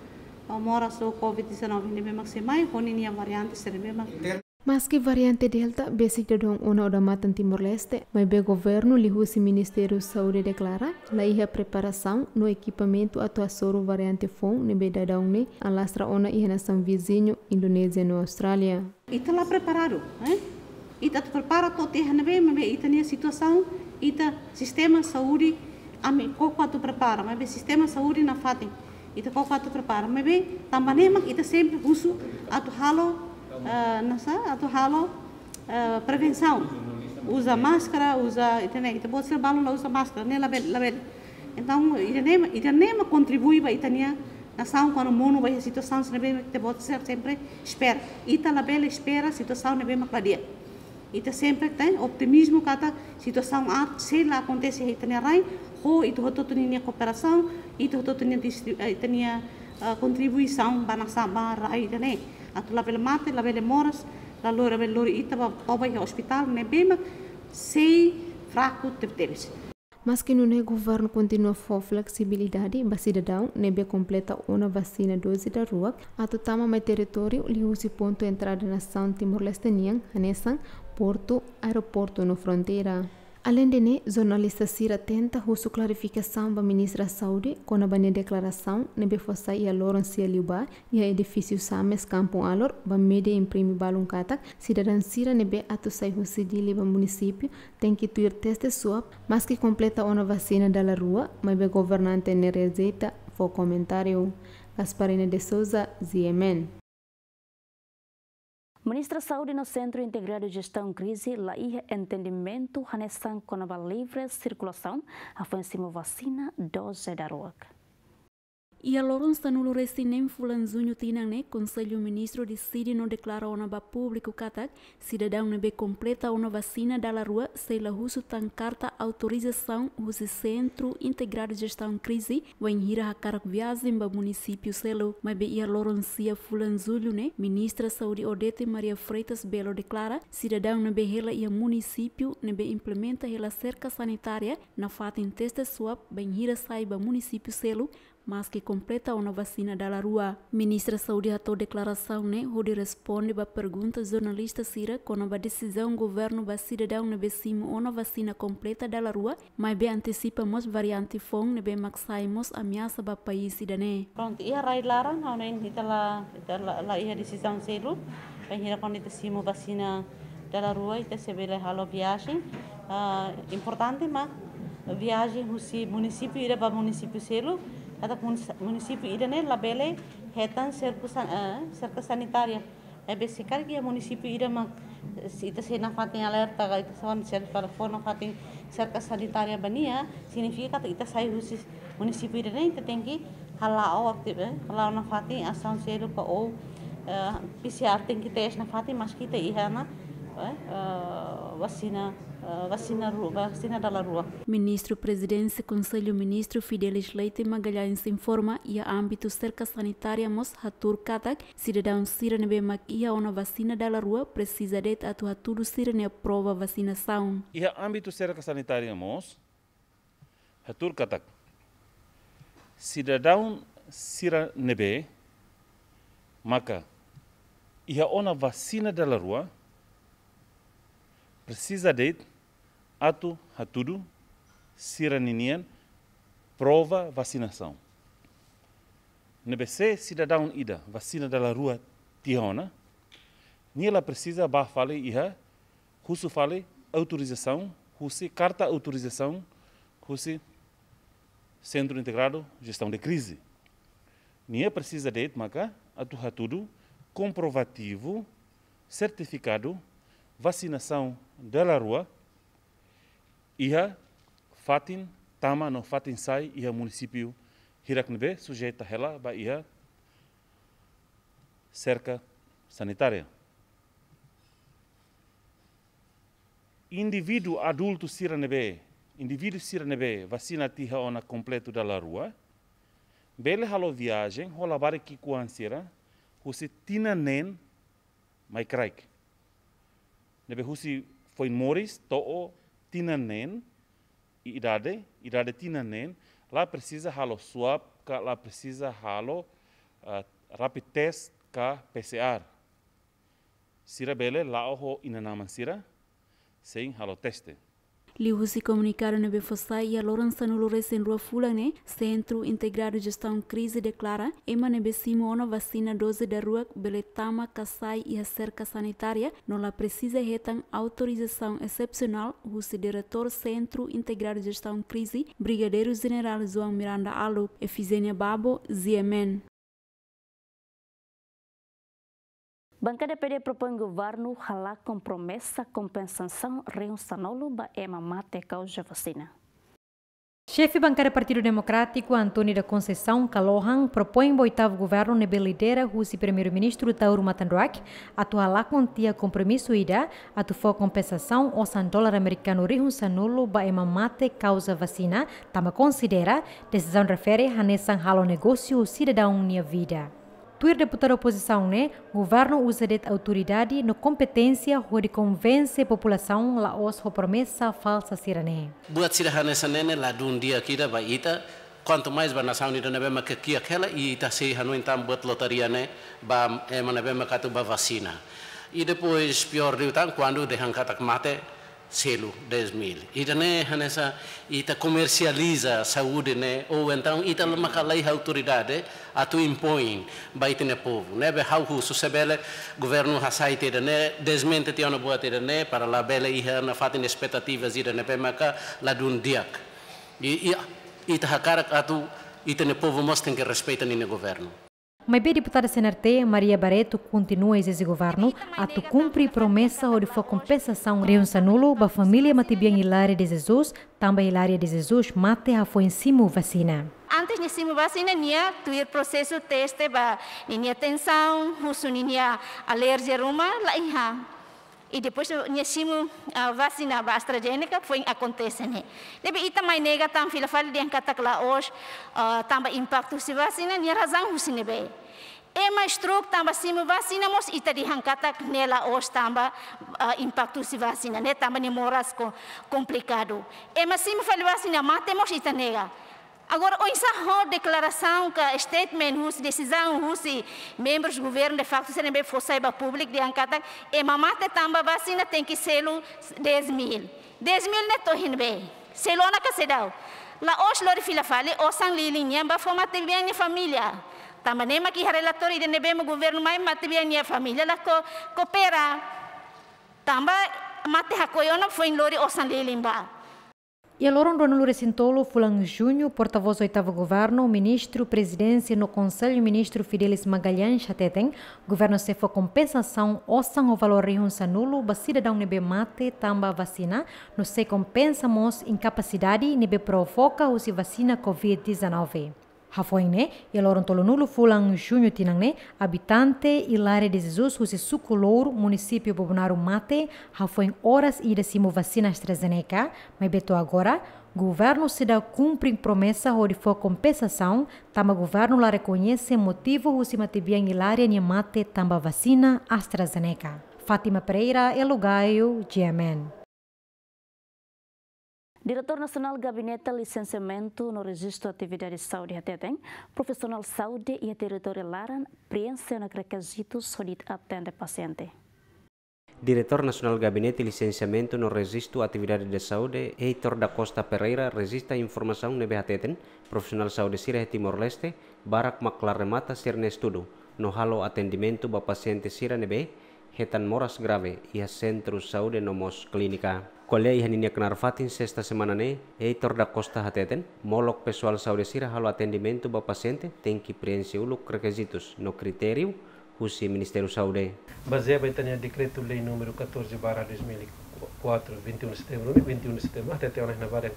a mora sobre Covid-19, nem mesmo que se mais, ou a variante, se mesmo. Então, Maski variante Delta basic de dong una odama em Timor-Leste, mas o governo lihus e Ministério Saúde declara la iha preparação no equipamento o variante Fon ne beda daungne alastra ona iha nação vizinho Indonésia no Austrália. Ita tá lá preparado, hein? Ita tá prepara to terra ne bem, mas ita ne situação, ita tá sistema saúde ame kokwa tu prepara, mas sistema saúde na fatem. Ita kokwa tu prepara, mas bem, também ita sempre uso atu halo ah, nossa na halo ah, prevenção. Usa máscara, usa, entendeu? Então, pode ser balão lá usa máscara, né, label, label. Então, nem itanema, itanema contribui para itania nação quando o mundo vai a situação se bem te pode ser sempre espera. Ita tá label espera situação ne bem macladia. Ita tá sempre tem tá, optimismo kata situação a se lá acontece itania rai, ho itu hoto tunia cooperação, itu hoto tunia itania contribuição para nação para itania a la vele mate, la vele moras, la lor vele lor ita va oba ia hospital ne bema sei fraco de deles. Mas que não é governo continua for flexibilidade ba cidadão nebe completa uma vacina dose da rua ato tama mai território li usi ponto entrada na São Timor-Leste nian, Hanesan, Porto, aeroporto no fronteira. Além dele, jornalista Cira tenta russo clarificação para a ministra da Saúde quando a declaração nebe fossa ia Lawrence Liuba e a edifício Sames Campo Alor para media imprime balum katak cidadão Cira nebe ato sai rusidili para município tem que tuir teste sua mas que completa uma vacina da rua mas be governante ne rezeita foi comentário Gasparina de Souza, ZMN. Ministra Saúde no Centro Integrado de Gestão Crise, e Entendimento, Hanessan a Livre Circulação, a vacina 12 da rua. Ia a să nu luresi nem fulanzuniu né? conselho Ministro decide não declara o né? nova público catac, se dá uma be completa uma vacina da la rua, se la uso tan carta autorização use Centro Integrado de Gestão Crise, vai hira a carac viagem ba município selo, mas be ia lorun sia fulanzuniu né, Ministra Saúde Odete Maria Freitas Belo declara, se dá uma be hela ia município, nebe né? be implementa hela cerca sanitária, na fata em testa sua, bem hira saiba município selo, mas que completa uma vacina da rua. Ministra Saúde atou declaração, né? Onde responde a pergunta jornalista Cira com a decisão governo ba cidadão ne uma vacina completa da rua, mas bem antecipamos variante fong ne bem maxai ameaça para o país cidane. Pronto, e a rai lara não é? itala itala la ia decisão selo, bem hira a decimo vacina da rua e se bele halo viagem, ah, importante mas viagem o município ira para município selo, ada munisipi idane labele hetan serkusan serka eh, sanitaria. Ebe sekar kia munisipi idama sita sena fatin alerta ga ita sawan serka reforma fatin serka sanitaria bania signifika kata ita sai husis munisipi idane ita tengki halao eh halao na fatin asan selu ka o eh, PCR tengki tes na fatin mas kita ihana eh, wasina Ah, vacina rua vacina da rua. Ministro Presidente Conselho Ministro Fidelis Leite Magalhães informa e a âmbito cerca sanitária Mos Hatur Katak, cidadão Sirene Bemak e a uma vacina da rua precisa de atuar tudo Sirene aprova vacinação. E a âmbito cerca sanitária Mos Hatur Katak, cidadão Sirene Maka e a uma vacina da rua precisa de ato a tudo, siraninian, prova vacinação. NBC cidadão ida, vacina da rua Tiona, nela precisa ba fale iha, russo fale autorização, russo carta autorização, russo Centro Integrado Gestão de Crise. Nia precisa de maca Atu tudo, comprovativo, certificado, vacinação da rua, Iha, Fatin, Tama, no Fatin Sai, Iha, município Hiraknebe, sujeita ela, ba Iha, cerca sanitária. Indivíduo adulto Siranebe, indivíduo Siranebe, vacina tiha ona completo da la rua, bele halo viagem, rola bare kikuan sira, husi tina nen, mai kraik. Nebe husi foi moris, to'o, irade, irade idade nen, la precisa halo swab, ka la precisa halo uh, rapid test ka PCR. Sira bele la o inanaman sira, sing halo teste. Liusi comunicaram na Befosai e a Lourenço no Lures em Rua Fulane, Centro Integrado de Gestão Crise declara Ema nebe vacina 12 da rua Beletama, Kassai e a cerca sanitária não la precisa retan autorização excepcional o diretor Centro Integrado de Gestão Crise, Brigadeiro General João Miranda Alup, Efizênia Babo, Ziemen. Bancada PD propõe governo ralar com promessa compensação ba ema é mate causa vacina. Chefe bancário Partido Democrático, Antônio da Conceição Calohan, propõe o oitavo governo nebe lidera o primeiro-ministro Tauro Matandrak a tua com tia compromisso ida a compensação ou san dólar americano rihun sanulo ba ema é mate causa vacina, tama considera decisão refere a nesan halo negócio cidadão minha vida. Tuir deputado oposição, né? Governo usa de autoridade na competência onde convence a população os a promessa falsa sirane. Né? Buat sirahane sanene dun dia kira baita quanto mais ba nação nida nebe ma kekia kela e ita se hanu então buat lotaria né ba e manebe ma katu ba vacina. E depois pior de quando de hankata mate selo 10 mil. Ita né, nessa, ita comercializa a saúde, né? Ou então, ita macalai autoridade, a tu impõe, vai ter povo, né? Be hau huso, se bele, governo hasai ter, né? Desmente te ona boa ter, né? Para lá bele iha na fato fatin expectativas, ita né? Pemaca, lá dun diak. E, ita hakara a tu, ita né povo mostra que respeita nem governo. Maybe deputada senarte, Maria Barreto continua a o governo a tu cumprir promessa ou de for compensação de um sanulo ba família Matibian Hilária de Jesus, também Hilária de Jesus mate a foi em cima vacina. Antes de cima vacina nia o processo teste ba a tensão, a nia alergia ruma lá em e depois conhecemos a vacina a AstraZeneca, foi acontece, né? E também nega, tam tá, fila fala de encatar tá lá hoje, também impacto se vacina, nem razão se assim, né E é mais truque tamba se me vacina, mas ita tá de encatar nela hoje também impacto se vacina, né? Também moras complicado. E é, mais se me fala vacina, matemos ita nega. Agora, o encerrou declaração que é statement russo, decisão russo, membros do governo, de facto, serem bem forçados público de Ancata, e mamata tamba vacina assim, tem que ser 10 mil. 10 mil não é estou indo não é que se dá. Lá hoje, Lori Fila fale, o sangue San Lili, nhamba, foma a minha família. Também nem aqui, relatório de nebem, o governo, mas a minha família, lá co, coopera. Também, mate, a coiona foi em Lori, o San Lili, embaixo. E a Loron não resentolo Fulano junho, porta-voz oitavo governo, ministro presidência no conselho ministro Fidelis Magalhães chateten, governo se for compensação ouçam o valor rehunsa nulo, ba cidadão nebe mate tamba vacina, no se compensamos incapacidade nebe provoca ou se vacina COVID-19. Hafoine, e loron tolonulu fulan junho tinangne, habitante Hilária de Jesus, husi Sucolor, município Bobonaru Mate, hafoin horas ida cima vacina AstraZeneca, mas beto agora, governo se dá cumprir promessa de for compensação, tama governo lá reconhece motivo husi matibian Hilária nem Mate tamba vacina AstraZeneca. Fátima Pereira, Elugaio, GMN. Diretor Nacional Gabinete Licenciamento no Registro de Atividades de Saúde Hateteng, profissional saúde e a território Laran na acrecajitos solid atende paciente. Diretor Nacional Gabinete Licenciamento no Registro Atividade de Saúde, Heitor da Costa Pereira, resista a informação nebe Hateteng, profissional saúde Sirah Timor-Leste, Barak MacLarremata, Sirne Estudo, no halo atendimento para paciente Sirah Nebe, retan moras grave e a Centro Saúde Nomos Clínica. Kolea ihan iniak fatin sesta semana ne, eitor torda kosta hateten, molok pesual saure sira halo atendimento ba pasiente, tenki prensi uluk o no kriteriu, husi ministeru Saúde. Baseado em dekretu lei numero 14 barra 2004, 21 setembro, 21 setembro, hatete tem na varia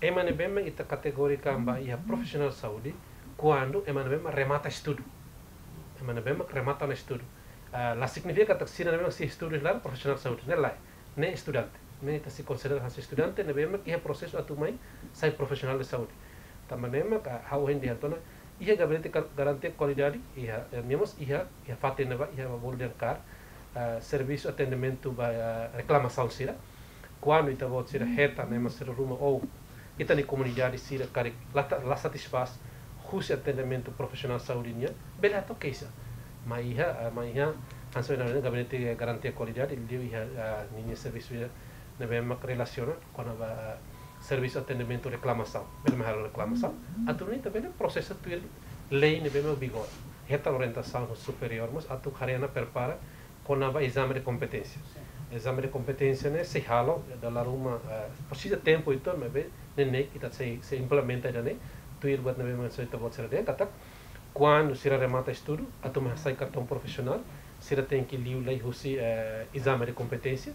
Emane bema ita kategori kamba iha profesional Saudi, kuandu emane bemeng remata studu, Emane bemeng remata na estudo. Uh, ah, la signifika taksina taxina si studu lá profesional saudi, né lá, né mereka si consider hasi studente ne bemak processo a tu mai sai profesional de saúde que bemak hau hen a tona ia gabrete garante qualidade ia memos ia ia fato ne ba ia bol de car ah, serviço atendimento ba ah, reclamação sira quando ita vou sira reta ne mas sira rumo ou ita ni comunidade sira care la satisfaz justo atendimento profissional saúde nia bela to keisa mas ia ah, mas ia Hansa na gabinete garantia qualidade, ele deu a ninha serviço devemos relacionar com o serviço de atendimento reclamação. Devemos fazer reclamação. A turma também é processo de lei, devemos vigor. Reta orientação superior, mas a turma prepara com o exame de competência. Exame eh, de competência né, se rala, dá lá uma, uh, precisa tempo então, mas né, que se, se implementa já, né, tu ir bat nevema so ita bot sira de tata quando sira remata estudo a atoma sai cartão profissional sira tem que liu lei eh, exame de competência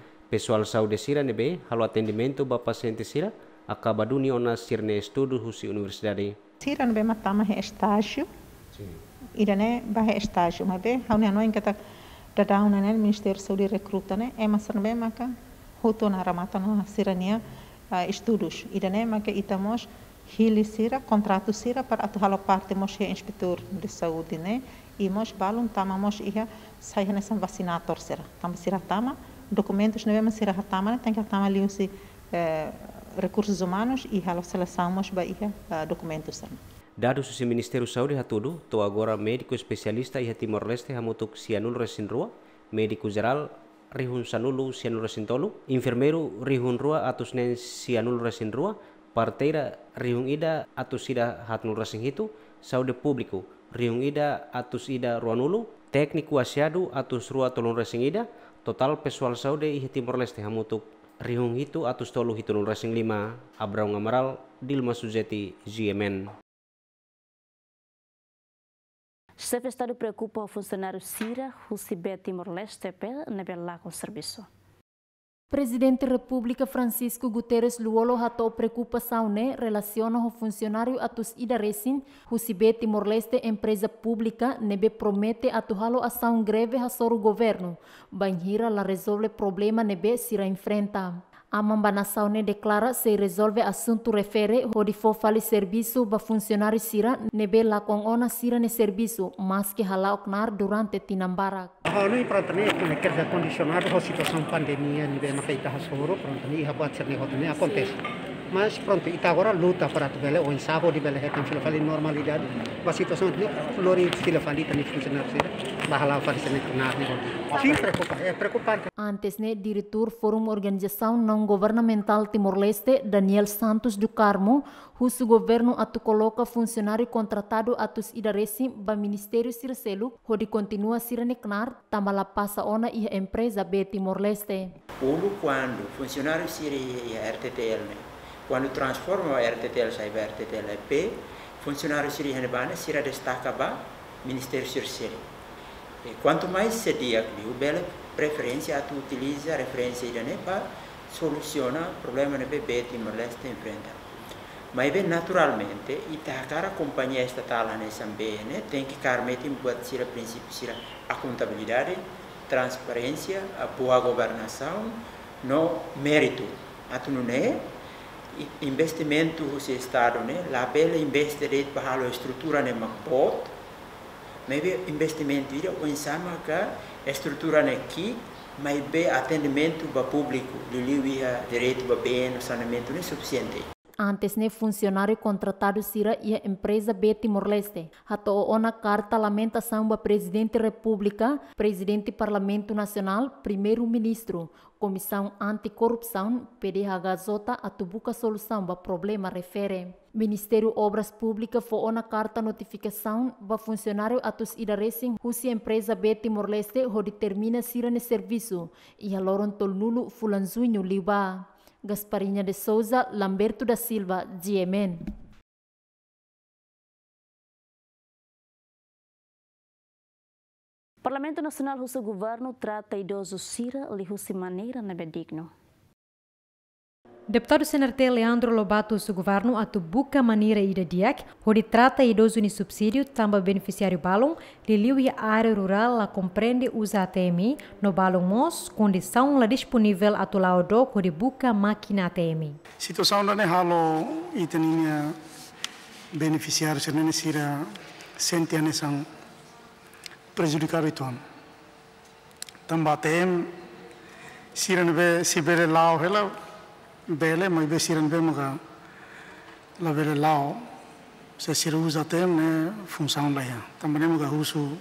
pessoal saúde sira nebe halo atendimento ba paciente sira acaba duni ona sirne estudo husi universidade sira nebe matama he estágio irane ba he estágio mabe haune ano kata, data haune ne minister saúde recruta ne ema sanbe maka huto na ramata no sirania uh, estudos irane maka itamos hili sira contrato sira para atu halo parte mos he inspetor de saúde ne imos balun balum tama mos iha sai nessa vacinator sira tama sira tama documentos na mesma serra tamana tem que tamar ali os e, recursos humanos e a seleção mas bahia documentos Dados do Ministério da Saúde hatudu, to agora médico especialista e Timor-Leste hamutuk Cianul Resinrua, médico geral Rihun Sanulu Cianul Resintolu, enfermeiro Rihun Rua atus nen Cianul Resinrua, parteira Rihun Ida atus Ida Hatnul Resinghitu, Saúde Público Rihun Ida atus Ida Ruanulu, técnico asiado atus Rua Tolun Resingida, total pesual saude ih Timor Leste hamutuk rihung itu atus tolu hitunun racing lima abraung Ngamaral Dilma Suzeti GMN. Sefestado preocupa o funcionário o Rusibé Timor-Leste, pela Nebelaco Serviço. Presidente República Francisco Guterres luolo hato preocupa saune relación funcionario atus idaresin husibe Timor-Leste empresa pública nebe promete atuhalo a saun greve hasoru governo. Banjira la resolve problema nebe sira enfrenta. amambanassaone declara se resolve assunto refere hodi fofali servisu ba funcionário sira nebe lakong ona sira ne serviço mas que halaoknar durante tinambarak Ahonui prontani ne kerja condicionado ho situação pandemia nibe makaita hasoro prontani habat serne hotne acontece Mas pronto, ita tá agora luta para tu bela, é o ensaio de bela é tão fala normalidade, mas situação de flori estilo falita ni funcionar sira, bahala falita ni tornar ni. Sim, ah, tá. preocupa, é preocupante. Antes né, diretor Fórum Organização Não Governamental Timor-Leste, Daniel Santos do Carmo, o governo atu coloca funcionário contratado atus idaresi ba Ministério Sirselu, onde continua a ser necnar, tamala passa ona e empresa B Timor-Leste. Quando funcionário Siri RTTL, né? quando transforma o RTTL sai RTTL RTTLP, funcionário Siri Hanebana, Sira destaca para Ministério Siri. E quanto mais se diagni, o bela preferência tu utiliza a referência idane para solucionar o problema de bebê que molesta enfrenta. Mas bem, naturalmente, Itacara, a companhia estatal nessa BN, tem que carmente em princípio de a contabilidade, transparência, a boa governação, no mérito. Atu não é investimento do Estado, né? Lá bela investimento para a estrutura né, mas o investimento ira o ensama que estrutura né aqui, mas o atendimento para público, lhe direito para bem, saneamento não é suficiente. Antes ne funcionário contratado sira ia empresa B Timor-Leste. Hato ona carta lamentação ba presidente república, presidente parlamento nacional, primeiro-ministro, Comissão Anticorrupção, PDHZota, atubuca solução ba problema refere. Ministério Obras Públicas foi uma carta notificação para funcionário atos idarecem cuja empresa B Timor-Leste ho determina sira ne serviço e aloron tol nulo fulanzunho liba. Gasparinha de Souza, Lamberto da Silva, Diemen. Parlamento Nacional Russo Governo trata idoso Sira de Maneira na digno. É Deputado CNRT Leandro Lobato Sugovarno atu buca maneira ida diak, hori trata idoso ni subsídio tamba beneficiário de liu e área rural la compreende usa ATM, no balon mos, condição la disponível atu laudo hori buca máquina ATM. Situação da halo iteninha beneficiário se necessira sentiane sang prejudicado iton. Tamba ATM, sirene be sibere lao helau, bele mai be siran be maga la bele lao se siru zatem ne função lá ya também maga husu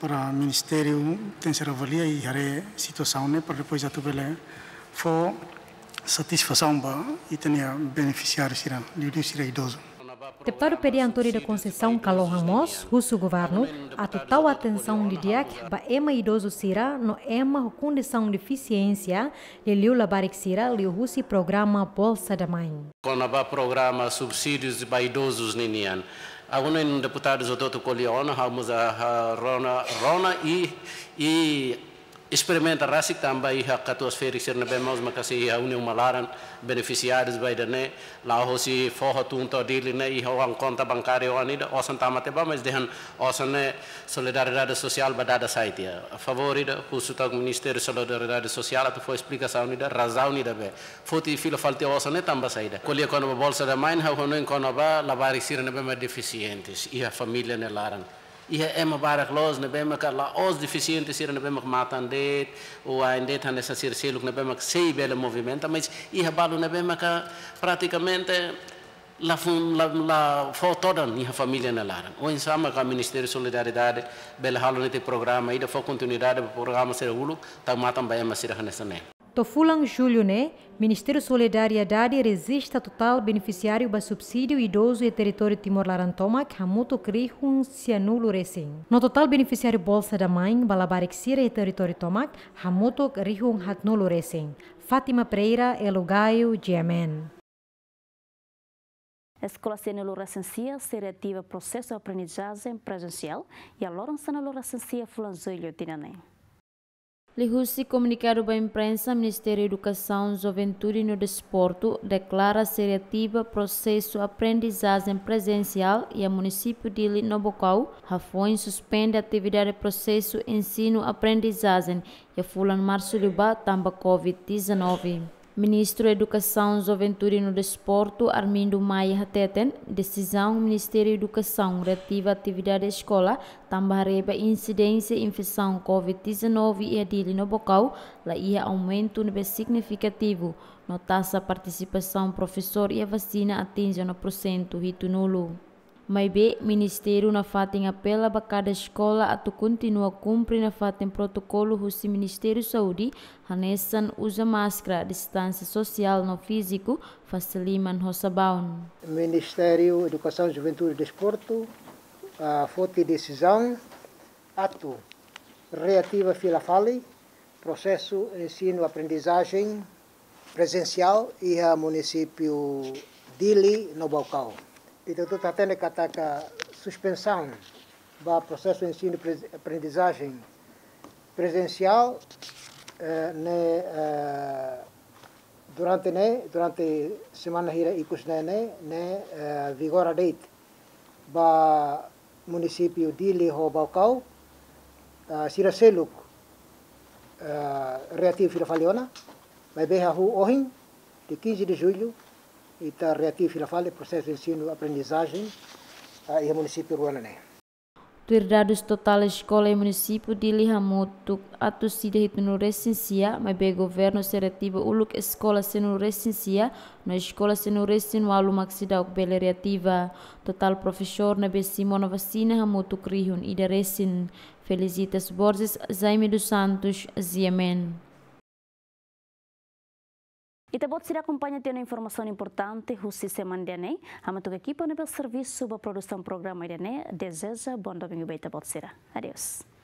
para ministério tem ser avalia e hare situação né para depois atu bele fo satisfação ba e tenia beneficiário siran liu siran idoso deputado pediantori da Conceição, Caló Ramos, russo governo, a total atenção de diak ba ema idoso sira no ema condição de deficiência de liu labarik sira liu russi programa Bolsa da Mãe. Quando ba programa subsídios ba idosos ninian, alguns deputados do Toto Coliona, Ramos, Rona, Rona e experimenta rasik também ha katosferi sirna be maus makasi unir une malaran beneficiários vai né lá hosi foha tun to dili ne né? i hoan conta bancária anida da osan tamate ba mas dehan osan ne né? solidariedade social ba dada saitia a favor o husuta ministério solidariedade social tu foi explicação ni razão nida be foti filo falte osan ne né? tamba saida colhe quando bolsa da mãe ha hono en quando ba lavar sirna be deficientes e a família ne laran ihe ema barak loz na bemak la os deficiente sir na bemak matande o aindet han essa sir seluk na bemak sei belo movimento mas ihe balu na bemak ah, praticamente la fun la la fotodan iha família na laran o insama ka ministério solidariedade bela halu nete programa ida fo continuidade programa ser ulu ta matam ba ema sir han essa Tofulang o Ministério Solidariedade resista total beneficiário do subsídio idoso e território Timor-Larantoma, Hamuto Krihun Cianulo Recém. No total beneficiário Bolsa da Mãe, Balabarexira e território Tomac, Hamuto Krihun Hatnulo Recém. Fátima Pereira, Elugaio, Diamen. A escola sena licencia se reativa processo de aprendizagem presencial e a lorençana licencia fulanzoilho tinanem. Lihusi comunicado para a imprensa, Ministério da Educação, Juventude e Desporto declara ser ativa processo aprendizagem presencial e a município de Ili Nobocau, Rafões suspende a atividade processo ensino-aprendizagem e a Fulan Março Liba, tamba Covid-19. Ministro da Educação, Juventude e no Desporto, Armindo Maia Hateten, decisão do Ministério da Educação relativa à atividade da escola, também incidência e infecção Covid-19 e adili no Bocau, lá ia aumento no significativo, notasse a participação professor e a vacina atinge no porcento rito nulo. Mai be, Ministério na fatem apela para cada escola a tu continua cumprir na fatem protocolo do Ministério Saúde, hanessan usa máscara, distância social no físico, faciliman hosabaun. Ministério Educação, Juventude e Desporto, a forte decisão, ato reativa fila fale, processo ensino-aprendizagem presencial e a município Dili, no Balcão e doutor Tatene tá Kataka, suspensão do processo de ensino e aprendizagem presencial eh, ne, né, eh, durante ne, né, durante semana hira e kusne ne, ne eh, vigora date ba município Dili ho Baucau, uh, Siraseluk, uh, eh, reativo Filofaliona, vai a rua de 15 de julho está reativo e fala processo de ensino-aprendizagem ah, e município Ruanané. Tuirdados total escola e município de Lihamutuk atu de no recensia, mas o governo serativo uluk escola no recensia, na escola no recen aluno maxida ok bele reativa. Total professor na be Simona Vacina Hamutuk Rihun ida recen. Felicitas Borges, Jaime dos Santos, Ziamen. Ita bot será acompanha tendo informação importante, Russi sistema DNA, a minha equipa o serviço para a produção do programa Diané, deseja bom domingo bem, ita bot será. Adeus.